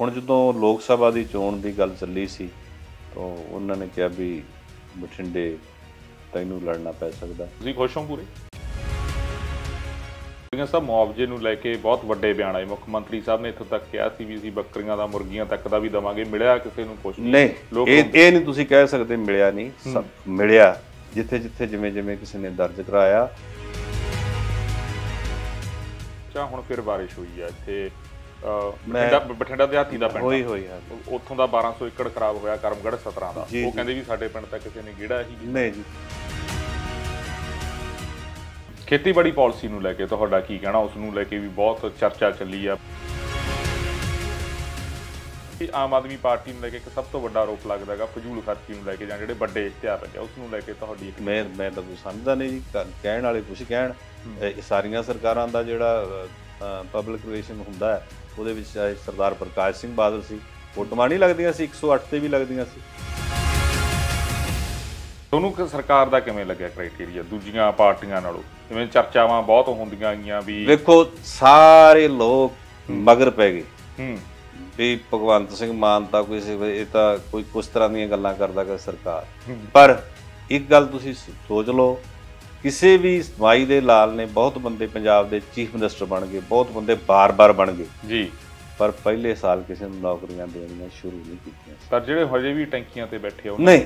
ਹੁਣ ਜਦੋਂ ਲੋਕ ਸਭਾ ਦੀ ਚੋਣ ਦੀ ਗੱਲ ਚੱਲੀ ਸੀ ਤਾਂ ਉਹਨਾਂ ਨੇ ਕਿਹਾ ਵੀ ਬਠਿੰਡੇ ਤੈਨੂੰ ਲੜਨਾ ਪੈ ਸਕਦਾ ਤੁਸੀਂ ਖੁਸ਼ ਹੋ ਪੂਰੇ ਬੱਕਰੀਆਂ ਸਾਹਿਬ ਮੁਆਵਜ਼ੇ ਨੂੰ ਲੈ ਕੇ ਬਹੁਤ ਵੱਡੇ ਬਿਆਨ ਆਏ ਮੁੱਖ ਮੰਤਰੀ ਸਾਹਿਬ ਨੇ ਇੱਥੋਂ ਤੱਕ ਕਿਹਾ ਸੀ ਵੀ ਅਸੀਂ ਬੱਕਰੀਆਂ ਦਾ ਮੁਰਗੀਆਂ ਤੱਕ ਦਾ ਵੀ ਦਵਾਂਗੇ ਮਿਲਿਆ ਕਿਸੇ ਨੂੰ ਕੁਝ ਨਹੀਂ ਇਹ ਇਹ ਨਹੀਂ ਤੁਸੀਂ ਕਹਿ ਸਕਦੇ ਮਿਲਿਆ ਨਹੀਂ ਮਿਲਿਆ ਜਿੱਥੇ ਜਿੱਥੇ ਜਿਵੇਂ ਜਿਵੇਂ ਕਿਸੇ ਨੇ ਦਰਜ ਕਰਾਇਆ ਚਾ ਹੁਣ ਫਿਰ ਬਾਰਿਸ਼ ਹੋਈ ਆ ਇੱਥੇ ਬਠਿੰਡਾ ਬਠਿੰਡਾ ਹਾਤੀ ਦਾ ਪਿੰਡ ਹੋਈ ਹੋਈ ਹੈ ਉੱਥੋਂ ਦਾ 1200 ਏਕੜ ਖਰਾਬ ਹੋਇਆ ਕਰਮਗੜ 17 ਦਾ ਉਹ ਕਹਿੰਦੇ ਵੀ ਸਾਡੇ ਪਿੰਡ ਤਾਂ ਕਿਸੇ ਨੇ ਗੇੜਾ ਹੀ ਨਹੀਂ ਜੀ ਖੇਤੀਬਾੜੀ ਪਾਲਿਸੀ ਨੂੰ ਲੈ ਕੇ ਤੁਹਾਡਾ ਕੀ ਕਹਿਣਾ ਉਸ ਨੂੰ ਲੈ ਕੇ ਵੀ ਬਹੁਤ ਚਰਚਾ ਚੱਲੀ ਆ ਕਿ ਆਮ ਆਦਮੀ ਪਾਰਟੀ ਨੂੰ ਲੈ ਕੇ ਇੱਕ ਸਭ ਤੋਂ ਵੱਡਾ ਆਰੋਪ ਲੱਗਦਾ ਹੈਗਾ ਫਜ਼ੂਲ ਖਰਚੀ ਨੂੰ ਲੈ ਕੇ ਜਾਂ ਜਿਹੜੇ ਵੱਡੇ ਇਸ਼ਤਿਹਾਰ ਲੱਗੇ ਉਸ ਨੂੰ ਲੈ ਕੇ ਤੁਹਾਡੀ ਮੈਂ ਮੈਂ ਤਾਂ ਸਮਝਦਾ ਨਹੀਂ ਜੀ ਕਹਿਣ ਵਾਲੇ ਕੁਝ ਕਹਿਣ ਸਾਰੀਆਂ ਸਰਕਾਰਾਂ ਦਾ ਜਿਹੜਾ ਪਬਲਿਕ ਰਿਲੇਸ਼ਨ ਹੁੰਦਾ ਹੈ ਉਹਦੇ ਵਿੱਚ ਚਾਹੇ ਸਰਦਾਰ ਪ੍ਰਕਾਸ਼ ਸਿੰਘ ਬਾਦਲ ਸੀ ਫੋਟੋਆਂ ਨਹੀਂ ਲੱਗਦੀਆਂ ਸੀ 108 ਤੇ ਵੀ ਲੱਗਦੀਆਂ ਸੀ ਤੁਹਾਨੂੰ ਸਰਕਾਰ ਦਾ ਕਿਵੇਂ ਲੱਗਿਆ ਕ੍ਰਾਈਟੇਰੀਆ ਦੂਜੀਆਂ ਪਾਰਟੀਆਂ ਨਾਲੋਂ ਜਿਵੇਂ ਚਰਚਾਵਾਂ ਬਹੁਤ ਹੁੰਦੀਆਂ ਗਈਆਂ ਵੀ ਵੇਖੋ ਸਾਰੇ ਲੋਕ ਮਗਰ ਪੈ ਗਏ ਹੂੰ ਵੀ ਭਗਵੰਤ ਸਿੰਘ ਮਾਨ ਤਾਂ ਕੋਈ ਇਹ ਤਾਂ ਕੋਈ ਕੁਸ ਤਰ੍ਹਾਂ ਦੀਆਂ ਗੱਲਾਂ ਕਰਦਾ ਕਿ ਸਰਕਾਰ ਪਰ ਇੱਕ ਗੱਲ ਤੁਸੀਂ ਸੋਚ ਲਓ ਕਿਸੇ ਵੀ ਸਮਾਈ ਦੇ ਲਾਲ ਨੇ ਬਹੁਤ ਬੰਦੇ ਪੰਜਾਬ ਦੇ ਚੀਫ ਮਿਨਿਸਟਰ ਬਣ ਗਏ ਬਹੁਤ ਬੰਦੇ ਬਾਰ-ਬਾਰ ਬਣ ਗਏ ਜੀ ਪਰ ਪਹਿਲੇ ਸਾਲ ਕਿਸੇ ਨੂੰ ਨੌਕਰੀਆਂ ਦੇਣੀਆਂ ਸ਼ੁਰੂ ਨਹੀਂ ਕੀਤੀਆਂ ਪਰ ਜਿਹੜੇ ਹਜੇ ਵੀ ਟੈਂਕੀਆਂ ਤੇ ਬੈਠੇ ਹੋ ਨਹੀਂ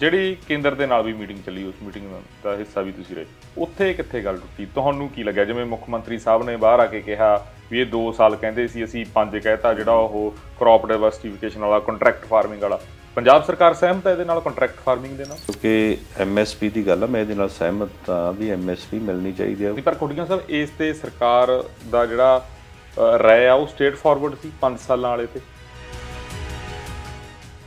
ਜਿਹੜੀ ਕੇਂਦਰ ਦੇ ਨਾਲ ਵੀ ਮੀਟਿੰਗ ਚੱਲੀ ਉਸ ਮੀਟਿੰਗ ਦਾ ਹਿੱਸਾ ਵੀ ਤੁਸੀਂ ਰਹੇ ਉੱਥੇ ਕਿੱਥੇ ਗੱਲ ਟੁੱਟੀ ਤੁਹਾਨੂੰ ਕੀ ਲੱਗਿਆ ਜਿਵੇਂ ਮੁੱਖ ਮੰਤਰੀ ਸਾਹਿਬ ਨੇ ਬਾਹਰ ਆ ਕੇ ਕਿਹਾ ਵੀ ਇਹ 2 ਸਾਲ ਕਹਿੰਦੇ ਸੀ ਅਸੀਂ 5 ਕਹਿਤਾ ਜਿਹੜਾ ਉਹ ਕ੍ਰੌਪ ਡਾਈਵਰਸਿਫਿਕੇਸ਼ਨ ਵਾਲਾ ਕੰਟਰੈਕਟ ਫਾਰਮਿੰਗ ਵਾਲਾ ਪੰਜਾਬ ਸਰਕਾਰ ਸਹਿਮਤ ਹੈ ਇਹਦੇ ਨਾਲ ਕੰਟਰੈਕਟ ਫਾਰਮਿੰਗ ਦੇ ਨਾਲ ਕਿਉਂਕਿ ਐਮਐਸਪੀ ਦੀ ਗੱਲ ਆ ਮੈਂ ਇਹਦੇ ਨਾਲ ਸਹਿਮਤ ਆ ਵੀ ਐਮਐਸਪੀ ਮਿਲਣੀ ਚਾਹੀਦੀ ਹੈ ਪਰ ਕੋਟੀਆਂ ਸਾਹਿਬ ਇਸ ਤੇ ਸਰਕਾਰ ਦਾ ਜਿਹੜਾ ਰਾਇ ਆ ਉਹ ਸਟੇਟ ਫਾਰਵਰਡ ਸੀ 5 ਸਾਲਾਂ ਵਾਲੇ ਤੇ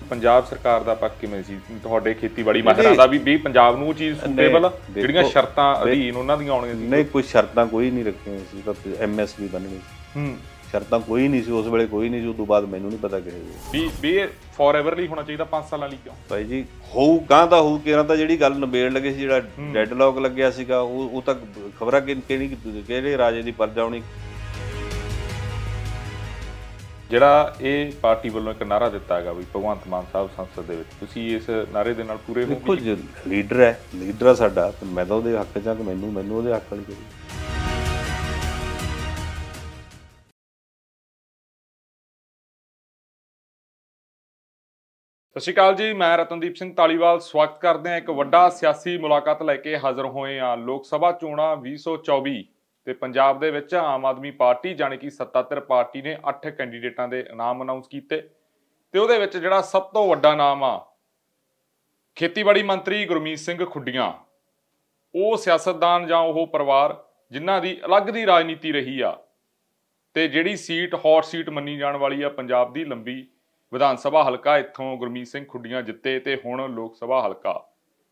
ਪੰਜਾਬ ਸਰਕਾਰ ਦਾ ਪੱਕ ਕਿਵੇਂ ਸੀ ਤੁਹਾਡੇ ਖੇਤੀਬਾੜੀ ਮਾਹਿਰਾਂ ਦਾ ਵੀ ਵੀ ਪੰਜਾਬ ਨੂੰ ਉਹ ਚੀਜ਼ ਸੂਟੇਬਲ ਜਿਹੜੀਆਂ ਸ਼ਰਤਾਂ ਅਧੀਨ ਉਹਨਾਂ ਦੀਆਂ ਆਉਣਗੀਆਂ ਸੀ ਨਹੀਂ ਕੋਈ ਸ਼ਰਤਾਂ ਕੋਈ ਨਹੀਂ ਰੱਖੀਆਂ ਸੀ ਤਾਂ ਐਮਐਸਪੀ ਬਣਨੀ ਹੂੰ ਸ਼ਰਤਾਂ ਕੋਈ ਨਹੀਂ ਸੀ ਉਸ ਵੇਲੇ ਕੋਈ ਨਹੀਂ ਸੀ ਉਸ ਤੋਂ ਬਾਅਦ ਮੈਨੂੰ ਨਹੀਂ ਪਤਾ ਕਿਹੇ ਵੀ ਵੀ ਫੋਰਐਵਰ ਲਈ ਹੋਣਾ ਚਾਹੀਦਾ 5 ਸਾਲਾਂ ਲਈ ਕਿਉਂ ਭਾਈ ਜੀ ਹੋਊ ਕਾਂ ਦਾ ਹੋਊ ਕਿਹਨਾਂ ਦਾ ਜਿਹੜੀ ਗੱਲ ਨਵੇੜ ਲੱਗੇ ਸੀ ਜਿਹੜਾ ਡੈਡਲੌਕ ਲੱਗਿਆ ਸੀਗਾ ਉਹ ਉਹ ਤੱਕ ਖਬਰਾਂ ਕਿਹੜੀ ਕਿਹੜੇ ਰਾਜੇ ਦੀ ਪਰਜਾਉਣੀ ਜਿਹੜਾ ਇਹ ਪਾਰਟੀ ਵੱਲੋਂ ਇੱਕ ਨਾਰਾ ਦਿੱਤਾ ਹੈਗਾ ਵੀ ਭਗਵੰਤ ਮਾਨ ਸਾਹਿਬ ਸੰਸਦ ਦੇ ਵਿੱਚ ਤੁਸੀਂ ਇਸ ਨਾਰੇ ਦੇ ਨਾਲ ਪੂਰੇ ਹੋ ਕੁਝ ਲੀਡਰ ਹੈ ਲੀਡਰ ਸਾਡਾ ਸਾਡਾ ਮੈਂ ਤਾਂ ਉਹਦੇ ਹੱਕ ਜਾਂ ਮੈਨੂੰ ਮੈਨੂੰ ਉਹਦੇ ਹੱਕ ਲਈ ਸਤਿ ਸ਼੍ਰੀ ਅਕਾਲ ਜੀ ਮੈਂ ਰਤਨਦੀਪ ਸਿੰਘ ਤਾਲੀਵਾਲ ਸਵਾਗਤ ਕਰਦੇ ਹਾਂ ਇੱਕ ਵੱਡਾ ਸਿਆਸੀ ਮੁਲਾਕਾਤ ਲੈ ਕੇ ਹਾਜ਼ਰ ਹੋਏ ਆ ਲੋਕ ਸਭਾ ਚੋਣਾਂ 2024 ਤੇ ਪੰਜਾਬ ਦੇ ਵਿੱਚ ਆਮ ਆਦਮੀ ਪਾਰਟੀ ਜਾਨੀ ਕਿ ਸੱਤਾਧਰ ਪਾਰਟੀ ਨੇ 8 ਕੈਂਡੀਡੇਟਾਂ ਦੇ ਨਾਮ ਅਨਾਉਂਸ ਕੀਤੇ ਤੇ ਉਹਦੇ ਵਿੱਚ ਜਿਹੜਾ ਸਭ ਤੋਂ ਵੱਡਾ ਨਾਮ ਆ ਖੇਤੀਬਾੜੀ ਮੰਤਰੀ ਗੁਰਮੀਤ ਸਿੰਘ ਖੁੱਡੀਆਂ ਉਹ ਸਿਆਸਤਦਾਨ ਜਾਂ ਉਹ ਪਰਿਵਾਰ ਜਿਨ੍ਹਾਂ ਦੀ ਅਲੱਗ ਦੀ ਰਾਜਨੀਤੀ ਰਹੀ ਆ ਤੇ ਜਿਹੜੀ ਸੀਟ ਹੌਟ ਸੀਟ ਮੰਨੀ ਜਾਣ ਵਾਲੀ ਆ ਪੰਜਾਬ ਦੀ ਲੰਬੀ ਵਿਧਾਨ ਸਭਾ ਹਲਕਾ ਇੱਥੋਂ ਗੁਰਮੀਤ ਸਿੰਘ ਖੁੱਡੀਆਂ ਜਿੱਤੇ ਤੇ ਹੁਣ ਲੋਕ ਸਭਾ ਹਲਕਾ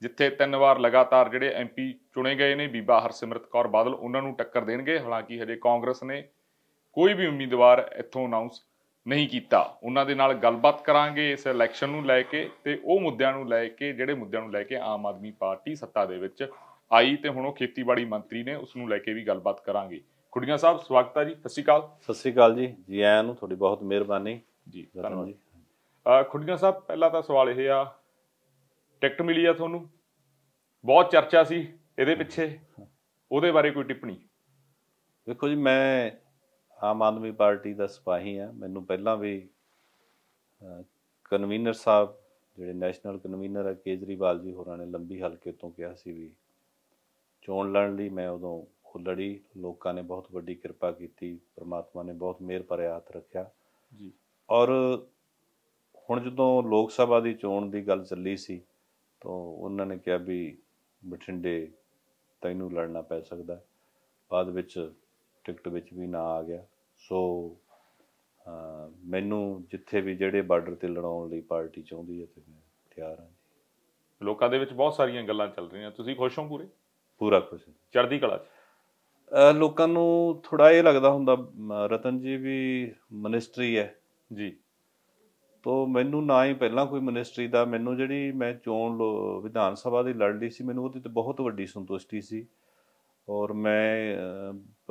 ਜਿੱਥੇ ਤਿੰਨ ਵਾਰ ਲਗਾਤਾਰ ਜਿਹੜੇ ਐਮਪੀ ਚੁਣੇ ਗਏ ਨੇ ਬੀਬਾ ਹਰਸਿਮਰਤ ਕੌਰ ਬਾਦਲ ਉਹਨਾਂ ਨੂੰ ਟੱਕਰ ਦੇਣਗੇ ਹਾਲਾਂਕਿ ਹਜੇ ਕਾਂਗਰਸ ਨੇ ਕੋਈ ਵੀ ਉਮੀਦਵਾਰ ਇੱਥੋਂ ਅਨਾਉਂਸ ਨਹੀਂ ਕੀਤਾ ਉਹਨਾਂ ਦੇ ਨਾਲ ਗੱਲਬਾਤ ਕਰਾਂਗੇ ਇਸ ਇਲੈਕਸ਼ਨ ਨੂੰ ਲੈ ਕੇ ਤੇ ਉਹ ਮੁੱਦਿਆਂ ਨੂੰ ਲੈ ਕੇ ਜਿਹੜੇ ਮੁੱਦਿਆਂ ਨੂੰ ਲੈ ਕੇ ਆਮ ਆਦਮੀ ਪਾਰਟੀ ਸੱਤਾ ਦੇ ਵਿੱਚ ਆਈ ਤੇ ਹੁਣ ਉਹ ਖੇਤੀਬਾੜੀ ਮੰਤਰੀ ਨੇ ਉਸ ਨੂੰ ਲੈ ਕੇ ਵੀ ਗੱਲਬਾਤ ਕਰਾਂਗੇ ਖੁੱਡੀਆਂ ਸਾਹਿਬ ਸਵਾਗਤ ਹੈ ਜੀ ਸਤਿ ਸ਼੍ਰੀ ਅਕਾਲ ਸਤਿ ਸ਼੍ਰੀ ਅਕਾਲ ਜੀ ਜੀ ਆਇਆਂ ਨੂੰ ਤੁਹਾਡੀ ਬਹੁਤ ਮਿਹਰਬਾਨੀ ਜੀ ਧੰਨਵਾਦ ਖੁੱਡੀਆਂ ਸਾਹਿਬ ਪਹਿਲਾ ਤਾਂ ਸਵਾਲ ਇਹ ਆ ਟਿਕਟ ਮਿਲੀ ਆ ਤੁਹਾਨੂੰ ਬਹੁਤ ਚਰਚਾ ਸੀ ਇਹਦੇ ਪਿੱਛੇ ਉਹਦੇ ਬਾਰੇ ਕੋਈ ਟਿੱਪਣੀ ਦੇਖੋ ਜੀ ਮੈਂ ਆਮ ਆਦਮੀ ਪਾਰਟੀ ਦਾ ਸਿਪਾਹੀ ਆ ਮੈਨੂੰ ਪਹਿਲਾਂ ਵੀ ਕਨਵੀਨਰ ਸਾਹਿਬ ਜਿਹੜੇ ਨੈਸ਼ਨਲ ਕਨਵੀਨਰ ਆ ਕੇਜਰੀਵਾਲ ਜੀ ਹੋਰਾਂ ਨੇ ਲੰਬੀ ਹਲਕੇ ਤੋਂ ਕਿਹਾ ਸੀ ਵੀ ਚੋਣ ਲੜਨ ਲਈ ਮੈਂ ਉਦੋਂ ਉਹ ਲੜੀ ਲੋਕਾਂ ਨੇ ਬਹੁਤ ਵੱਡੀ ਕਿਰਪਾ ਕੀਤੀ ਪ੍ਰਮਾਤਮਾ ਨੇ ਬਹੁਤ ਮਿਹਰ ਭਰਿਆ ਹੱਥ ਰੱਖਿਆ ਜੀ ਔਰ ਹੁਣ ਜਦੋਂ ਲੋਕ ਸਭਾ ਦੀ ਚੋਣ ਦੀ ਗੱਲ ਚੱਲੀ ਸੀ ਤਾਂ ਉਹਨਾਂ ਨੇ ਕਿਹਾ ਵੀ ਬਠਿੰਡੇ ਤੈਨੂੰ ਲੜਨਾ ਪੈ ਸਕਦਾ ਬਾਅਦ ਵਿੱਚ ਟਿਕਟ ਵਿੱਚ ਵੀ ਨਾ ਆ ਗਿਆ ਸੋ ਮੈਨੂੰ ਜਿੱਥੇ ਵੀ ਜਿਹੜੇ ਬਾਰਡਰ ਤੇ ਲੜਾਉਣ ਲਈ ਪਾਰਟੀ ਚਾਹੁੰਦੀ ਹੈ ਤੇ ਮੈਂ ਤਿਆਰ ਹਾਂ ਜੀ ਲੋਕਾਂ ਦੇ ਵਿੱਚ ਬਹੁਤ ਸਾਰੀਆਂ ਗੱਲਾਂ ਚੱਲ ਰਹੀਆਂ ਤੁਸੀਂ ਖੁਸ਼ ਹੋ ਪੂਰੇ ਪੂਰਾ ਖੁਸ਼ ਚੜ੍ਹਦੀ ਕਲਾ ਚ ਲੋਕਾਂ ਨੂੰ ਥੋੜਾ ਇਹ ਲੱਗਦਾ ਹੁੰਦਾ ਰਤਨ ਜੀ ਵੀ ਮਨਿਸਟਰੀ ਹੈ ਜੀ ਤੋ ਮੈਨੂੰ ਨਾ ਹੀ ਪਹਿਲਾਂ ਕੋਈ ਮਿਨਿਸਟਰੀ ਦਾ ਮੈਨੂੰ ਜਿਹੜੀ ਮੈਂ ਚੋਣ ਵਿਧਾਨ ਸਭਾ ਦੀ ਲੜ ਲਈ ਸੀ ਮੈਨੂੰ ਉਹਦੇ ਤੇ ਬਹੁਤ ਵੱਡੀ ਸੰਤੁਸ਼ਟੀ ਸੀ ਔਰ ਮੈਂ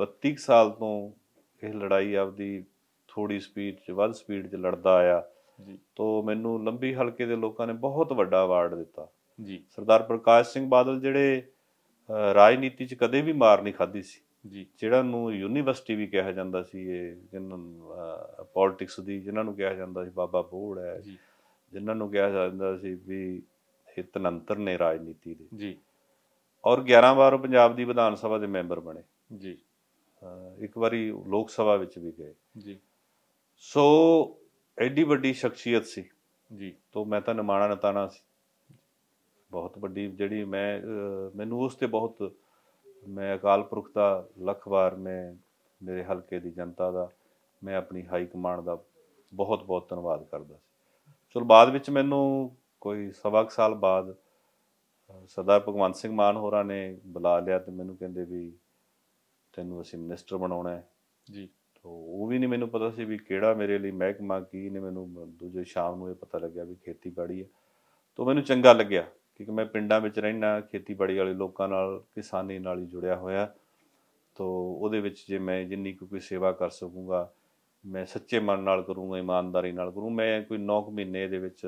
32 ਸਾਲ ਤੋਂ ਇਹ ਲੜਾਈ ਆਪਦੀ ਥੋੜੀ ਸਪੀਡ 'ਚ ਵੱਧ ਸਪੀਡ 'ਚ ਲੜਦਾ ਆਇਆ ਜੀ ਤੋ ਮੈਨੂੰ ਲੰਬੀ ਹਲਕੇ ਦੇ ਲੋਕਾਂ ਨੇ ਬਹੁਤ ਵੱਡਾ ਅਵਾਰਡ ਦਿੱਤਾ ਜੀ ਸਰਦਾਰ ਪ੍ਰਕਾਸ਼ ਸਿੰਘ ਬਾਦਲ ਜਿਹੜੇ ਰਾਜਨੀਤੀ 'ਚ ਕਦੇ ਵੀ ਮਾਰ ਨਹੀਂ ਖਾਦੀ ਸੀ ਜੀ ਜਿਹੜਾ ਨੂੰ ਯੂਨੀਵਰਸਿਟੀ ਵੀ ਕਿਹਾ ਜਾਂਦਾ ਸੀ ਇਹ ਜਿਨ੍ਹਾਂ ਨੂੰ ਪੋਲਿਟਿਕਸ ਦੀ ਜਿਨ੍ਹਾਂ ਨੂੰ ਕਿਹਾ ਜਾਂਦਾ ਸੀ ਬਾਬਾ ਬੋੜ ਹੈ ਜੀ ਜਿਨ੍ਹਾਂ ਨੂੰ ਕਿਹਾ ਜਾਂਦਾ ਸੀ ਵੀ ਇਹ ਤਨੰਤਰ ਨੇ ਰਾਜਨੀਤੀ ਦੇ ਜੀ ਔਰ 11 ਵਾਰ ਪੰਜਾਬ ਦੀ ਵਿਧਾਨ ਸਭਾ ਦੇ ਮੈਂਬਰ ਬਣੇ ਜੀ ਇੱਕ ਵਾਰੀ ਲੋਕ ਸਭਾ ਵਿੱਚ ਵੀ ਗਏ ਜੀ ਸੋ ਐਡੀ ਵੱਡੀ ਸ਼ਖਸੀਅਤ ਸੀ ਜੀ ਤੋਂ ਮੈਂ ਤਾਂ ਨਿਮਾਣਾ ਨਤਾਣਾ ਸੀ ਬਹੁਤ ਵੱਡੀ ਜਿਹੜੀ ਮੈਂ ਮੈਨੂੰ ਉਸ ਤੇ ਬਹੁਤ ਮੈਂ ਅਕਾਲ ਪੁਰਖ ਦਾ ਲੱਖ ਵਾਰ ਮੈਂ ਮੇਰੇ ਹਲਕੇ ਦੀ ਜਨਤਾ ਦਾ ਮੈਂ ਆਪਣੀ ਹਾਈ ਕਮਾਂਡ ਦਾ ਬਹੁਤ ਬਹੁਤ ਧੰਨਵਾਦ ਕਰਦਾ ਸੀ ਚਲ ਬਾਅਦ ਵਿੱਚ ਮੈਨੂੰ ਕੋਈ ਸਵਾ ਸਾਲ ਬਾਅਦ ਸਰਦਾਰ ਭਗਵੰਤ ਸਿੰਘ ਮਾਨ ਹੋਰਾਂ ਨੇ ਬੁਲਾ ਲਿਆ ਤੇ ਮੈਨੂੰ ਕਹਿੰਦੇ ਵੀ ਤੈਨੂੰ ਅਸੀਂ ਮਿਨਿਸਟਰ ਬਣਾਉਣਾ ਹੈ ਜੀ ਤੋਂ ਉਹ ਵੀ ਨਹੀਂ ਮੈਨੂੰ ਪਤਾ ਸੀ ਵੀ ਕਿਹੜਾ ਮੇਰੇ ਲਈ ਮਹਿਕਮਾ ਕੀ ਨੇ ਮੈਨੂੰ ਦੂਜੇ ਸ਼ਾਮ ਨੂੰ ਇਹ ਪਤਾ ਲੱਗਿਆ ਵੀ ਖੇਤੀਬਾੜੀ ਹੈ ਤੋਂ ਮੈਨੂੰ ਚੰਗਾ ਲੱਗਿਆ ਕਿਉਂਕਿ ਮੈਂ ਪਿੰਡਾਂ ਵਿੱਚ ਰਹਿਣਾ ਖੇਤੀਬਾੜੀ ਵਾਲੇ ਲੋਕਾਂ ਨਾਲ ਕਿਸਾਨੀ ਨਾਲ ਹੀ ਜੁੜਿਆ ਹੋਇਆ ਤੋਂ ਉਹਦੇ ਵਿੱਚ ਜੇ ਮੈਂ ਜਿੰਨੀ ਕੋਈ ਸੇਵਾ ਕਰ ਸਕੂੰਗਾ ਮੈਂ ਸੱਚੇ ਮਨ ਨਾਲ ਕਰੂੰਗਾ ਇਮਾਨਦਾਰੀ ਨਾਲ ਕਰੂੰ ਮੈਂ ਕੋਈ 9 ਮਹੀਨੇ ਦੇ ਵਿੱਚ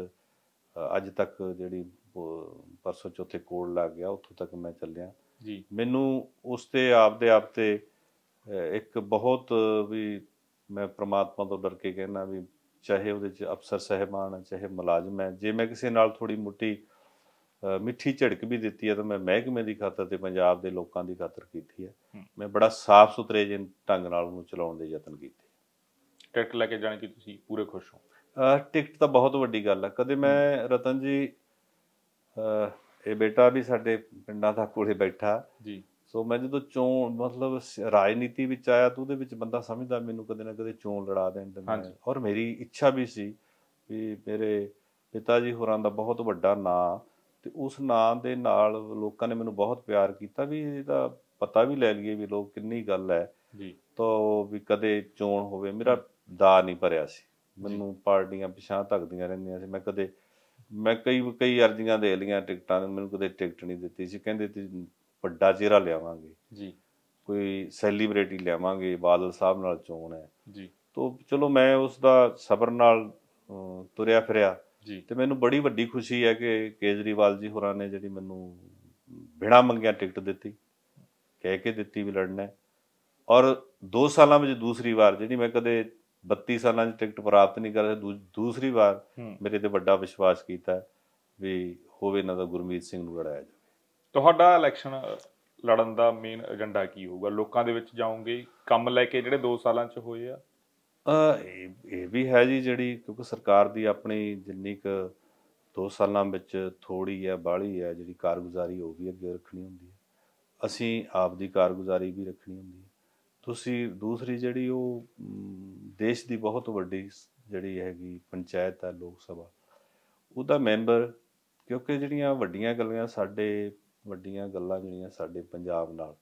ਅੱਜ ਤੱਕ ਜਿਹੜੀ ਪਰਸੋਂ ਚੌਥੇ ਕੋੜ ਲੱਗ ਗਿਆ ਉੱਥੋਂ ਤੱਕ ਮੈਂ ਚੱਲਿਆ ਜੀ ਮੈਨੂੰ ਉਸ ਤੇ ਆਪ ਦੇ ਆਪ ਤੇ ਇੱਕ ਬਹੁਤ ਵੀ ਮੈਂ ਪ੍ਰਮਾਤਮਾ ਤੋਂ ਡਰ ਕੇ ਕਹਿਣਾ ਵੀ ਚਾਹੇ ਉਹਦੇ ਚ ਅਫਸਰ ਸਹਿਬਾਨ ਚਾਹੇ ਮੁਲਾਜ਼ਮ ਹੈ ਜੇ ਮੈਂ ਕਿਸੇ ਨਾਲ ਥੋੜੀ ਮੁੱਟੀ ਮਿੱਠੀ ਝੜਕ ਵੀ ਦਿੱਤੀ ਹੈ ਤਾਂ ਮੈਂ ਮਹਿਕਮੇ ਦੀ ਖਾਤਰ ਤੇ ਪੰਜਾਬ ਦੇ ਲੋਕਾਂ ਦੀ ਖਾਤਰ ਕੀਤੀ ਹੈ ਮੈਂ ਬੜਾ ਸਾਫ਼ ਸੁਥਰੇ ਜਿਹੇ ਢੰਗ ਨਾਲ ਉਹਨੂੰ ਚਲਾਉਣ ਦੇ ਯਤਨ ਕੀਤੇ ਟਿਕਟ ਲੈ ਕੇ ਜਾਣ ਕਿ ਤੁਸੀਂ ਪੂਰੇ ਖੁਸ਼ ਹੋ ਟਿਕਟ ਤਾਂ ਬਹੁਤ ਵੱਡੀ ਗੱਲ ਹੈ ਕਦੇ ਮੈਂ ਰਤਨ ਜੀ ਇਹ ਬੇਟਾ ਵੀ ਸਾਡੇ ਪਿੰਡਾਂ ਦਾ ਕੋਲੇ ਬੈਠਾ ਜੀ ਸੋ ਮੈਂ ਜਦੋਂ ਚੋਣ ਮਤਲਬ ਰਾਜਨੀਤੀ ਵਿੱਚ ਆਇਆ ਤਾਂ ਉਹਦੇ ਵਿੱਚ ਬੰਦਾ ਸਮਝਦਾ ਮੈਨੂੰ ਕਦੇ ਨਾ ਕਦੇ ਚੋਣ ਲੜਾ ਦੇਣ ਦਿੰਦੇ ਔਰ ਮੇਰੀ ਇੱਛਾ ਵੀ ਸੀ ਵੀ ਮੇਰੇ ਪਿਤਾ ਜੀ ਹੋਰਾਂ ਦਾ ਬਹੁਤ ਵੱਡਾ ਨਾਂ ਤੇ ਉਸ ਨਾਂ ਦੇ ਨਾਲ ਲੋਕਾਂ ਨੇ ਮੈਨੂੰ ਬਹੁਤ ਪਿਆਰ ਕੀਤਾ ਵੀ ਇਹਦਾ ਪਤਾ ਵੀ ਲੈ ਲਈਏ ਵੀ ਲੋਕ ਕਿੰਨੀ ਗੱਲ ਹੈ ਜੀ ਤਾਂ ਵੀ ਕਦੇ ਚੋਣ ਹੋਵੇ ਮੇਰਾ ਦਾ ਨਹੀਂ ਭਰਿਆ ਸੀ ਮੈਨੂੰ ਪਾਰਟੀਆਂ ਪਿਛਾਂ ਧੱਕਦੀਆਂ ਰਹਿੰਦੀਆਂ ਸੀ ਮੈਂ ਕਦੇ ਮੈਂ ਕਈ ਕਈ ਅਰਜ਼ੀਆਂ ਦੇ ਲਈਆਂ ਟਿਕਟਾਂ ਨੇ ਮੈਨੂੰ ਕਦੇ ਟਿਕਟ ਨਹੀਂ ਦਿੱਤੀ ਸੀ ਕਹਿੰਦੇ ਤੇ ਵੱਡਾ ਚਿਹਰਾ ਲਿਆਵਾਂਗੇ ਜੀ ਕੋਈ ਸੈਲੀਬ੍ਰਿਟੀ ਲਿਆਵਾਂਗੇ ਬਾਦਲ ਸਾਹਿਬ ਨਾਲ ਚੋਣ ਹੈ ਜੀ ਤਾਂ ਚਲੋ ਮੈਂ ਉਸ ਦਾ ਸਬਰ ਨਾਲ ਤੁਰਿਆ ਫਿਰਿਆ ਜੀ ਤੇ ਮੈਨੂੰ ਬੜੀ ਵੱਡੀ ਖੁਸ਼ੀ ਹੈ ਕਿ ਕੇਜਰੀਵਾਲ ਜੀ ਹੋਰਾਂ ਨੇ ਜਿਹੜੀ ਮੈਨੂੰ ਬਿਨਾ ਮੰਗਿਆ ਟਿਕਟ ਦਿੱਤੀ ਕਹਿ ਕੇ ਦਿੱਤੀ ਵੀ ਲੜਨਾ ਔਰ 2 ਸਾਲਾਂ ਵਿੱਚ ਦੂਸਰੀ ਵਾਰ ਜਿਹੜੀ ਮੈਂ ਕਦੇ 32 ਸਾਲਾਂ 'ਚ ਟਿਕਟ ਪ੍ਰਾਪਤ ਨਹੀਂ ਕਰਿਆ ਦੂਸਰੀ ਵਾਰ ਮੇਰੇ ਤੇ ਵੱਡਾ ਵਿਸ਼ਵਾਸ ਕੀਤਾ ਵੀ ਹੋਵੇ ਨਾ ਤਾਂ ਗੁਰਮੀਤ ਸਿੰਘ ਨੂੰ ਲੜਾਇਆ ਜਾਵੇ ਤੁਹਾਡਾ ਇਲੈਕਸ਼ਨ ਲੜਨ ਦਾ ਮੇਨ ਏਜੰਡਾ ਕੀ ਹੋਊਗਾ ਲੋਕਾਂ ਦੇ ਵਿੱਚ ਜਾਓਗੇ ਕੰਮ ਲੈ ਕੇ ਜਿਹੜੇ 2 ਸਾਲਾਂ 'ਚ ਹੋਏ ਆ ਇਹ ਵੀ ਹੈ ਜੀ ਜਿਹੜੀ ਕਿਉਂਕਿ ਸਰਕਾਰ ਦੀ ਆਪਣੀ ਜਿੰਨੀ ਕੁ 2 ਸਾਲਾਂ ਵਿੱਚ ਥੋੜੀ ਹੈ ਬਾਹਲੀ ਹੈ ਜਿਹੜੀ ਕਾਰਗੁਜ਼ਾਰੀ ਉਹ ਵੀ ਅੱਗੇ ਰੱਖਣੀ ਹੁੰਦੀ ਹੈ ਅਸੀਂ ਆਪ ਦੀ ਕਾਰਗੁਜ਼ਾਰੀ ਵੀ ਰੱਖਣੀ ਹੁੰਦੀ ਹੈ ਤੁਸੀਂ ਦੂਸਰੀ ਜਿਹੜੀ ਉਹ ਦੇਸ਼ ਦੀ ਬਹੁਤ ਵੱਡੀ ਜਿਹੜੀ ਹੈਗੀ ਪੰਚਾਇਤ ਹੈ ਲੋਕ ਸਭਾ ਉਹਦਾ ਮੈਂਬਰ ਕਿਉਂਕਿ ਜਿਹੜੀਆਂ ਵੱਡੀਆਂ ਗੱਲਾਂ ਸਾਡੇ ਵੱਡੀਆਂ ਗੱਲਾਂ ਜਿਹੜੀਆਂ ਸਾਡੇ ਪੰਜਾਬ ਨਾਲ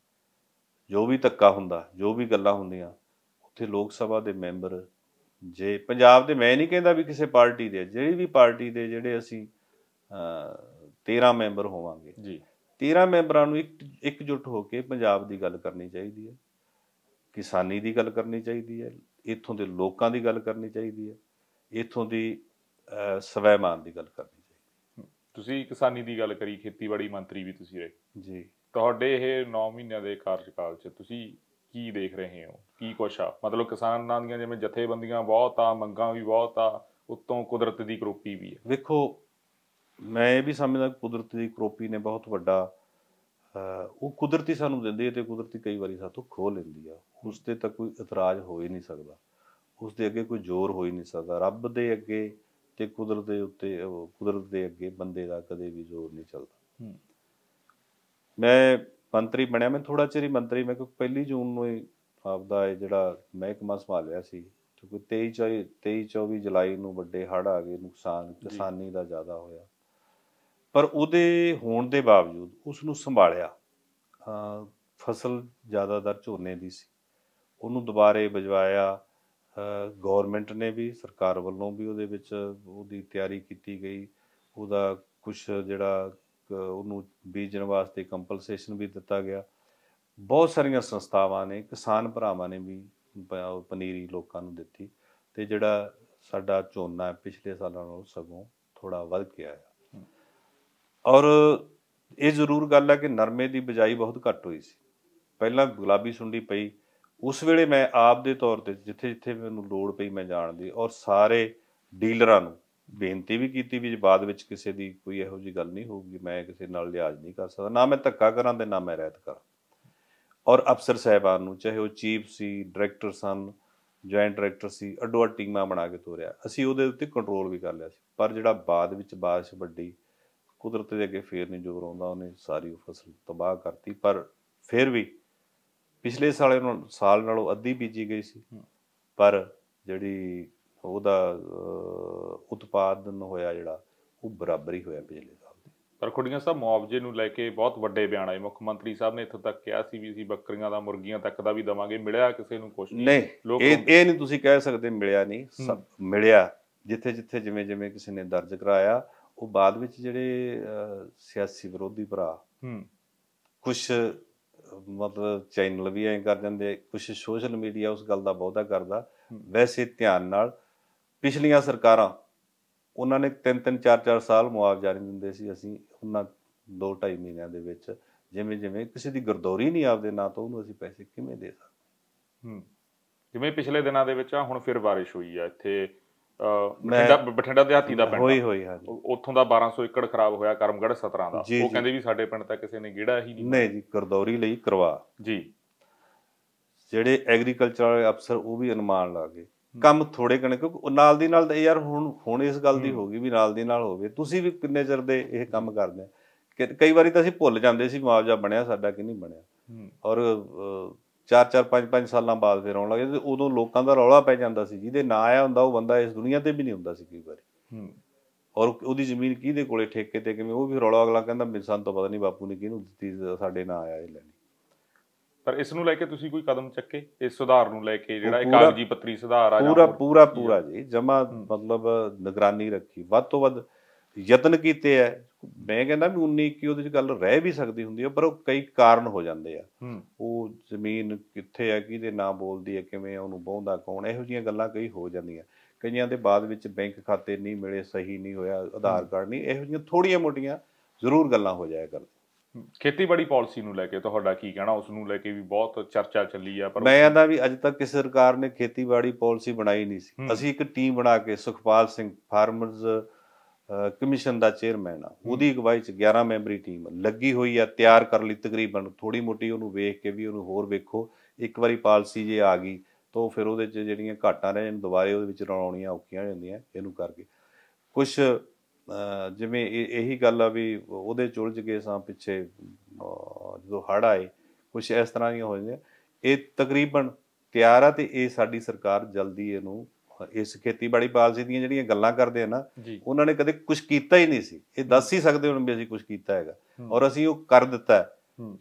ਜੋ ਵੀ ਤੱਕਾ ਹੁੰਦਾ ਜੋ ਵੀ ਗੱਲਾਂ ਹੁੰਦੀਆਂ ਉੱਥੇ ਲੋਕ ਸਭਾ ਦੇ ਮੈਂਬਰ ਜੇ ਪੰਜਾਬ ਦੇ ਮੈਂ ਨਹੀਂ ਕਹਿੰਦਾ ਵੀ ਕਿਸੇ ਪਾਰਟੀ ਦੇ ਜਿਹੜੀ ਵੀ ਪਾਰਟੀ ਦੇ ਜਿਹੜੇ ਅਸੀਂ 13 ਮੈਂਬਰ ਹੋਵਾਂਗੇ ਜੀ 13 ਮੈਂਬਰਾਂ ਨੂੰ ਇੱਕ ਇਕਜੁੱਟ ਹੋ ਕੇ ਪੰਜਾਬ ਦੀ ਗੱਲ ਕਰਨੀ ਚਾਹੀਦੀ ਹੈ ਕਿਸਾਨੀ ਦੀ ਗੱਲ ਕਰਨੀ ਚਾਹੀਦੀ ਹੈ ਇੱਥੋਂ ਦੇ ਲੋਕਾਂ ਦੀ ਗੱਲ ਕਰਨੀ ਚਾਹੀਦੀ ਹੈ ਇੱਥੋਂ ਦੀ ਸਵੈਮਾਨ ਦੀ ਗੱਲ ਕਰਨੀ ਚਾਹੀਦੀ ਤੁਸੀਂ ਕਿਸਾਨੀ ਦੀ ਗੱਲ ਕਰੀ ਖੇਤੀਬਾੜੀ ਮੰਤਰੀ ਵੀ ਤੁਸੀਂ ਰਹੇ ਜੀ ਤੁਹਾਡੇ ਇਹ 9 ਮਹੀਨਿਆਂ ਦੇ ਕਾਰਜਕਾਲ 'ਚ ਤੁਸੀਂ ਕੀ ਦੇਖ ਰਹੇ ਹੋ ਕੀ ਕੁਛ ਆ ਮਤਲਬ ਕਿਸਾਨਾਂ ਦੀਆਂ ਜਿਵੇਂ ਜਥੇਬੰਦੀਆਂ ਬਹੁਤ ਆ ਮੰਗਾਂ ਵੀ ਬਹੁਤ ਆ ਉਤੋਂ ਕੁਦਰਤ ਦੀ ਕਰੋਪੀ ਵੀ ਹੈ ਵੇਖੋ ਮੈਂ ਇਹ ਵੀ ਸਮਝਦਾ ਕੁਦਰਤ ਦੀ ਕਰੋਪੀ ਨੇ ਬਹੁਤ ਵੱਡਾ ਉਹ ਕੁਦਰਤੀ ਸਾਨੂੰ ਦਿੰਦੀ ਹੈ ਤੇ ਕੁਦਰਤੀ ਕਈ ਵਾਰੀ ਸਾਥੋਂ ਖੋ ਲੈਂਦੀ ਆ ਉਸ ਤੇ ਤਾਂ ਕੋਈ ਇਤਰਾਜ਼ ਹੋ ਹੀ ਨਹੀਂ ਸਕਦਾ ਉਸ ਦੇ ਅੱਗੇ ਕੋਈ ਜ਼ੋਰ ਹੋ ਹੀ ਨਹੀਂ ਸਕਦਾ ਰੱਬ ਦੇ ਅੱਗੇ ਤੇ ਕੁਦਰਤ ਦੇ ਉੱਤੇ ਕੁਦਰਤ ਦੇ ਅੱਗੇ ਬੰਦੇ ਦਾ ਕਦੇ ਵੀ ਜ਼ੋਰ ਨਹੀਂ ਚੱਲਦਾ ਮੈਂ ਮੰਤਰੀ ਬਣਿਆ ਮੈਂ ਥੋੜਾ ਚਿਰ ਹੀ ਮੰਤਰੀ ਮੈਂ ਕਿਉਂਕਿ ਪਹਿਲੀ ਜੂਨ ਨੂੰ ਹੀ ਆਪਦਾ ਇਹ ਜਿਹੜਾ ਮਹਿਕਮਾ ਸੰਭਾਲਿਆ ਸੀ ਕਿਉਂਕਿ 23 24 ਜੁਲਾਈ ਨੂੰ ਵੱਡੇ ਹੜ੍ਹ ਆ ਗਏ ਨੁਕਸਾਨ ਕਿਸਾਨੀ ਦਾ ਜ਼ਿਆਦਾ ਹੋਇਆ ਪਰ ਉਹਦੇ ਹੋਣ ਦੇ ਬਾਵਜੂਦ ਉਸ ਨੂੰ ਸੰਭਾਲਿਆ ਫਸਲ ਜ਼ਿਆਦਾਤਰ ਝੋਨੇ ਦੀ ਸੀ ਉਹਨੂੰ ਦੁਬਾਰੇ ਬਜਵਾਇਆ ਗਵਰਨਮੈਂਟ ਨੇ ਵੀ ਸਰਕਾਰ ਵੱਲੋਂ ਵੀ ਉਹਦੇ ਵਿੱਚ ਉਹਦੀ ਤਿਆਰੀ ਕੀਤੀ ਗਈ ਉਹਦਾ ਕੁਝ ਜਿਹੜਾ ਉਹਨੂੰ ਬੀਜਣ ਵਾਸਤੇ ਕੰਪਨਸੇਸ਼ਨ ਵੀ ਦਿੱਤਾ ਗਿਆ ਬਹੁਤ ਸਾਰੀਆਂ ਸੰਸਥਾਵਾਂ ਨੇ ਕਿਸਾਨ ਭਰਾਵਾਂ ਨੇ ਵੀ ਪਨੀਰੀ ਲੋਕਾਂ ਨੂੰ ਦਿੱਤੀ ਤੇ ਜਿਹੜਾ ਸਾਡਾ ਝੋਨਾ ਪਿਛਲੇ ਸਾਲਾਂ ਨਾਲੋਂ ਸਗੋਂ ਥੋੜਾ ਵੱਧ ਗਿਆ ਹੈ ਔਰ ਇਹ ਜ਼ਰੂਰ ਗੱਲ ਹੈ ਕਿ ਨਰਮੇ ਦੀ ਬਜਾਈ ਬਹੁਤ ਘੱਟ ਹੋਈ ਸੀ ਪਹਿਲਾਂ ਗੁਲਾਬੀ ਸੁੰਡੀ ਪਈ ਉਸ ਵੇਲੇ ਮੈਂ ਆਪ ਦੇ ਤੌਰ ਤੇ ਜਿੱਥੇ ਜਿੱਥੇ ਮੈਨੂੰ ਲੋੜ ਪਈ ਮੈਂ ਜਾਣਦੀ ਔਰ ਸਾਰੇ ਡੀਲਰਾਂ ਨੂੰ ਬੇਨਤੀ ਵੀ ਕੀਤੀ ਵੀ ਬਾਅਦ ਵਿੱਚ ਕਿਸੇ ਦੀ ਕੋਈ ਇਹੋ ਜੀ ਗੱਲ ਨਹੀਂ ਹੋਊਗੀ ਮੈਂ ਕਿਸੇ ਨਾਲ ਲਿਆਜ਼ ਨਹੀਂ ਕਰ ਸਕਦਾ ਨਾ ਮੈਂ ਧੱਕਾ ਕਰਾਂ ਤੇ ਨਾ ਮੈਂ ਰਹਿਤ ਕਰਾਂ ਔਰ ਅਫਸਰ ਸਹਿਬਾਨ ਨੂੰ ਚਾਹੇ ਉਹ ਚੀਫ ਸੀ ਡਾਇਰੈਕਟਰ ਸਨ ਜੁਆਇੰਟ ਡਾਇਰੈਕਟਰ ਸੀ ਅੱਡੋ ਟੀਮਾਂ ਬਣਾ ਕੇ ਤੋਰਿਆ ਅਸੀਂ ਉਹਦੇ ਉੱਤੇ ਕੰਟਰੋਲ ਵੀ ਕਰ ਲਿਆ ਸੀ ਪਰ ਜਿਹੜਾ ਬਾਅਦ ਵਿੱਚ ਬਾਰਿਸ਼ ਵੱਡੀ ਕੁਦਰਤ ਦੇ ਅੱਗੇ ਫੇਰ ਨਹੀਂ ਜੋਰ ਆਉਂਦਾ ਉਹਨੇ ਸਾਰੀ ਫਸਲ ਤਬਾਹ ਕਰਤੀ ਪਰ ਫਿਰ ਵੀ ਪਿਛਲੇ ਸਾਲ ਨਾਲੋਂ ਸਾਲ ਨਾਲੋਂ ਅੱਧੀ ਬੀਜੀ ਗਈ ਸੀ ਪਰ ਜਿਹੜੀ ਉਹਦਾ ਉਤਪਾਦਨ ਹੋਇਆ ਜਿਹੜਾ ਉਹ ਬਰਾਬਰੀ ਹੋਇਆ ਪਿਛਲੇ ਸਾਲ ਦੇ ਪਰ ਖੁੱਡੀਆਂ ਸਾਹਿਬ ਮੁਆਵਜ਼ੇ ਨੂੰ ਲੈ ਕੇ ਬਹੁਤ ਵੱਡੇ ਬਿਆਨ ਆਏ ਮੁੱਖ ਮੰਤਰੀ ਸਾਹਿਬ ਨੇ ਇੱਥੋਂ ਤੱਕ ਕਿਹਾ ਸੀ ਵੀ ਅਸੀਂ ਬੱਕਰੀਆਂ ਦਾ ਮੁਰਗੀਆਂ ਤੱਕ ਦਾ ਵੀ ਦਵਾਂਗੇ ਮਿਲਿਆ ਕਿਸੇ ਨੂੰ ਕੁਝ ਨਹੀਂ ਇਹ ਇਹ ਨਹੀਂ ਤੁਸੀਂ ਕਹਿ ਸਕਦੇ ਮਿਲਿਆ ਨਹੀਂ ਮਿਲਿਆ ਜਿੱਥੇ ਜਿੱਥੇ ਜਿਵੇਂ ਜਿਵੇਂ ਕਿਸੇ ਨੇ ਦਰਜ ਕਰਾਇਆ ਉਹ ਬਾਅਦ ਵਿੱਚ ਜਿਹੜੇ ਸਿਆਸੀ ਵਿਰੋਧੀ ਭਰਾ ਹੂੰ ਕੁਝ ਮਤਲਬ ਚੈਨਲ ਵੀ ਐਂ ਕਰ ਜਾਂਦੇ ਕੁਝ ਸੋਸ਼ਲ ਮੀਡੀਆ ਉਸ ਗੱਲ ਦਾ ਬਹੁਤਾ ਕਰਦਾ ਵੈਸੇ ਧਿਆਨ ਨਾਲ ਪਿਛਲੀਆਂ ਸਰਕਾਰਾਂ ਉਹਨਾਂ ਨੇ 3-3 4-4 ਸਾਲ ਮੁਆਵਜ਼ਾ ਨਹੀਂ ਦਿੰਦੇ ਸੀ ਅਸੀਂ ਉਹਨਾਂ 2-2.5 ਮਹੀਨਿਆਂ ਦੇ ਵਿੱਚ ਜਿਵੇਂ ਜਿਵੇਂ ਕਿਸੇ ਦੀ ਗਰਦੌਰੀ ਨਹੀਂ ਆਪਦੇ ਨਾਂ ਤੋਂ ਉਹਨੂੰ ਅਸੀਂ ਪੈਸੇ ਕਿਵੇਂ ਦੇ ਸਕਦੇ ਹੂੰ ਜਿਵੇਂ ਪਿਛਲੇ ਦਿਨਾਂ ਦੇ ਵਿੱਚ ਆ ਹੁਣ ਫਿਰ ਬਾਰਿਸ਼ ਹੋਈ ਆ ਇੱਥੇ ਬਠਿੰਡਾ ਬਠਿੰਡਾ ਦੇ ਹਾਤੀ ਦਾ ਪਿੰਡ ਹੋਈ ਹੋਈ ਹਾਂਜੀ ਉੱਥੋਂ ਦਾ 1200 ਏਕੜ ਖਰਾਬ ਹੋਇਆ ਕਰਮਗੜ 17 ਦਾ ਉਹ ਕਹਿੰਦੇ ਵੀ ਸਾਡੇ ਪਿੰਡ ਤਾਂ ਕਿਸੇ ਨੇ ਗਿਹੜਾ ਹੀ ਨਹੀਂ ਨਹੀਂ ਜੀ ਗਰਦੌਰੀ ਲਈ ਕਰਵਾ ਜੀ ਜਿਹੜੇ ਐਗਰੀਕਲਚਰ ਵਾਲੇ ਅਫਸਰ ਉਹ ਵੀ ਅਨੁਮਾਨ ਲਾ ਗਏ ਕੰਮ ਥੋੜੇ ਕਣੇ ਕਿਉਂਕਿ ਨਾਲ ਦੀ ਨਾਲ ਯਾਰ ਹੁਣ ਹੁਣ ਇਸ ਗੱਲ ਦੀ ਹੋ ਗਈ ਵੀ ਨਾਲ ਦੀ ਨਾਲ ਹੋਵੇ ਤੁਸੀਂ ਵੀ ਕਿੰਨੇ ਚਿਰ ਦੇ ਇਹ ਕੰਮ ਕਰਦੇ ਆ ਕਈ ਵਾਰੀ ਤਾਂ ਅਸੀਂ ਭੁੱਲ ਜਾਂਦੇ ਸੀ ਮੁਆਵਜ਼ਾ ਬਣਿਆ ਸਾਡਾ ਕਿ ਨਹੀਂ ਬਣਿਆ ਔਰ 4-4 5-5 ਸਾਲਾਂ ਬਾਅਦ ਫਿਰ ਆਉਣ ਲੱਗੇ ਤੇ ਉਦੋਂ ਲੋਕਾਂ ਦਾ ਰੌਲਾ ਪੈ ਜਾਂਦਾ ਸੀ ਜਿਹਦੇ ਨਾਂ ਆਇਆ ਹੁੰਦਾ ਉਹ ਬੰਦਾ ਇਸ ਦੁਨੀਆ ਤੇ ਵੀ ਨਹੀਂ ਹੁੰਦਾ ਸੀ ਕਈ ਵਾਰੀ ਔਰ ਉਹਦੀ ਜ਼ਮੀਨ ਕਿਹਦੇ ਕੋਲੇ ਠੇਕੇ ਤੇ ਕਿਵੇਂ ਉਹ ਵੀ ਰੌਲਾ ਅਗਲਾ ਕਹਿੰਦਾ ਮਿਸਾਂ ਤੋਂ ਪਤਾ ਨਹੀਂ ਬਾਪੂ ਨੇ ਕਿਹਨੂੰ ਦਿੱਤੀ ਸਾਡੇ ਨਾਂ ਆਇਆ ਇਹ ਲੈਣੀ ਪਰ ਇਸ ਨੂੰ ਲੈ ਕੇ ਤੁਸੀਂ ਕੋਈ ਕਦਮ ਚੱਕੇ ਇਸ ਸੁਧਾਰ ਨੂੰ ਲੈ ਕੇ ਜਿਹੜਾ ਇਹ ਕਾਗਜ਼ੀ ਪੱਤਰੀ ਸੁਧਾਰ ਆ ਜਾਂ ਪੂਰਾ ਪੂਰਾ ਪੂਰਾ ਜੀ ਜਮਾ ਮਤਲਬ ਨਿਗਰਾਨੀ ਰੱਖੀ ਵੱਧ ਤੋਂ ਵੱਧ ਯਤਨ ਕੀਤੇ ਐ ਮੈਂ ਕਹਿੰਦਾ ਵੀ 19 21 ਉਹਦੇ ਚ ਗੱਲ ਰਹਿ ਵੀ ਸਕਦੀ ਹੁੰਦੀ ਹੈ ਪਰ ਉਹ ਕਈ ਕਾਰਨ ਹੋ ਜਾਂਦੇ ਆ ਉਹ ਜ਼ਮੀਨ ਕਿੱਥੇ ਆ ਦੇ ਨਾਂ ਬੋਲਦੀ ਹੈ ਕਿਵੇਂ ਉਹਨੂੰ ਬਹੁੰਦਾ ਕੌਣ ਇਹੋ ਜੀਆਂ ਗੱਲਾਂ ਕਈ ਹੋ ਜਾਂਦੀਆਂ ਕਈਆਂ ਦੇ ਬਾਅਦ ਵਿੱਚ ਬੈਂਕ ਖਾਤੇ ਨਹੀਂ ਮਿਲੇ ਸਹੀ ਨਹੀਂ ਹੋਇਆ ਆਧਾਰ ਕਾਰਡ ਨਹੀਂ ਇਹੋ ਜੀਆਂ ਥੋੜੀਆਂ ਮੋਟੀਆਂ ਜ਼ਰੂਰ ਗੱਲਾਂ ਹੋ ਜਾਇਆ ਕਰਦੀਆਂ ਖੇਤੀਬਾੜੀ ਪਾਲਿਸੀ ਨੂੰ ਲੈ ਕੇ ਤੁਹਾਡਾ ਕੀ ਕਹਿਣਾ ਉਸ ਨੂੰ ਲੈ ਕੇ ਵੀ ਬਹੁਤ ਚਰਚਾ ਚੱਲੀ ਆ ਪਰ ਮੈਂ ਆਂਦਾ ਵੀ ਅੱਜ ਤੱਕ ਕਿਸੇ ਸਰਕਾਰ ਨੇ ਖੇਤੀਬਾੜੀ ਪਾਲਿਸੀ ਬਣਾਈ ਨਹੀਂ ਸੀ ਅਸੀਂ ਇੱਕ ਟੀਮ ਬਣਾ ਕੇ ਸੁਖਪਾਲ ਸਿੰਘ ਫਾਰਮਰਜ਼ ਕਮਿਸ਼ਨ ਦਾ ਚੇਅਰਮੈਨ ਆ ਉਹਦੀ ਅਗਵਾਈ ਚ 11 ਮੈਂਬਰੀ ਟੀਮ ਲੱਗੀ ਹੋਈ ਆ ਤਿਆਰ ਕਰ ਲਈ ਤਕਰੀਬਨ ਥੋੜੀ ਮੋਟੀ ਉਹਨੂੰ ਵੇਖ ਕੇ ਵੀ ਉਹਨੂੰ ਹੋਰ ਵੇਖੋ ਇੱਕ ਵਾਰੀ ਪਾਲਿਸੀ ਜੇ ਆ ਗਈ ਤਾਂ ਫਿਰ ਉਹਦੇ ਚ ਜਿਹੜੀਆਂ ਘਾਟਾਂ ਰਹਿ ਦੁਬਾਰੇ ਉਹਦੇ ਵਿੱਚ ਰਣਾਉਣੀਆਂ ਔਕੀਆਂ ਹੋ ਜਾਂਦੀਆਂ ਇਹਨੂੰ ਕਰਕੇ ਕੁਝ ਜਿਵੇਂ ਇਹੀ ਗੱਲ ਆ ਵੀ ਉਹਦੇ ਚੁਲਜ ਗਏ ਸਾਂ ਪਿੱਛੇ ਜਦੋਂ ਹੜ ਆਏ ਕੁਝ ਇਸ ਤਰ੍ਹਾਂ ਦੀਆਂ ਹੋ ਜਾਂਦੀਆਂ ਇਹ ਤਕਰੀਬਨ ਤਿਆਰ ਆ ਤੇ ਇਹ ਸਾਡੀ ਸਰਕਾਰ ਜਲਦੀ ਇਹਨੂੰ ਇਸ ਖੇਤੀਬਾੜੀ ਪਾਲਸੀ ਦੀਆਂ ਜਿਹੜੀਆਂ ਗੱਲਾਂ ਕਰਦੇ ਆ ਨਾ ਉਹਨਾਂ ਨੇ ਕਦੇ ਕੁਝ ਕੀਤਾ ਹੀ ਨਹੀਂ ਸੀ ਇਹ ਦੱਸ ਹੀ ਸਕਦੇ ਹੁਣ ਵੀ ਅਸੀਂ ਕੁਝ ਕੀਤਾ ਹੈਗਾ ਔਰ ਅਸੀਂ ਉਹ ਕਰ ਦਿੱਤਾ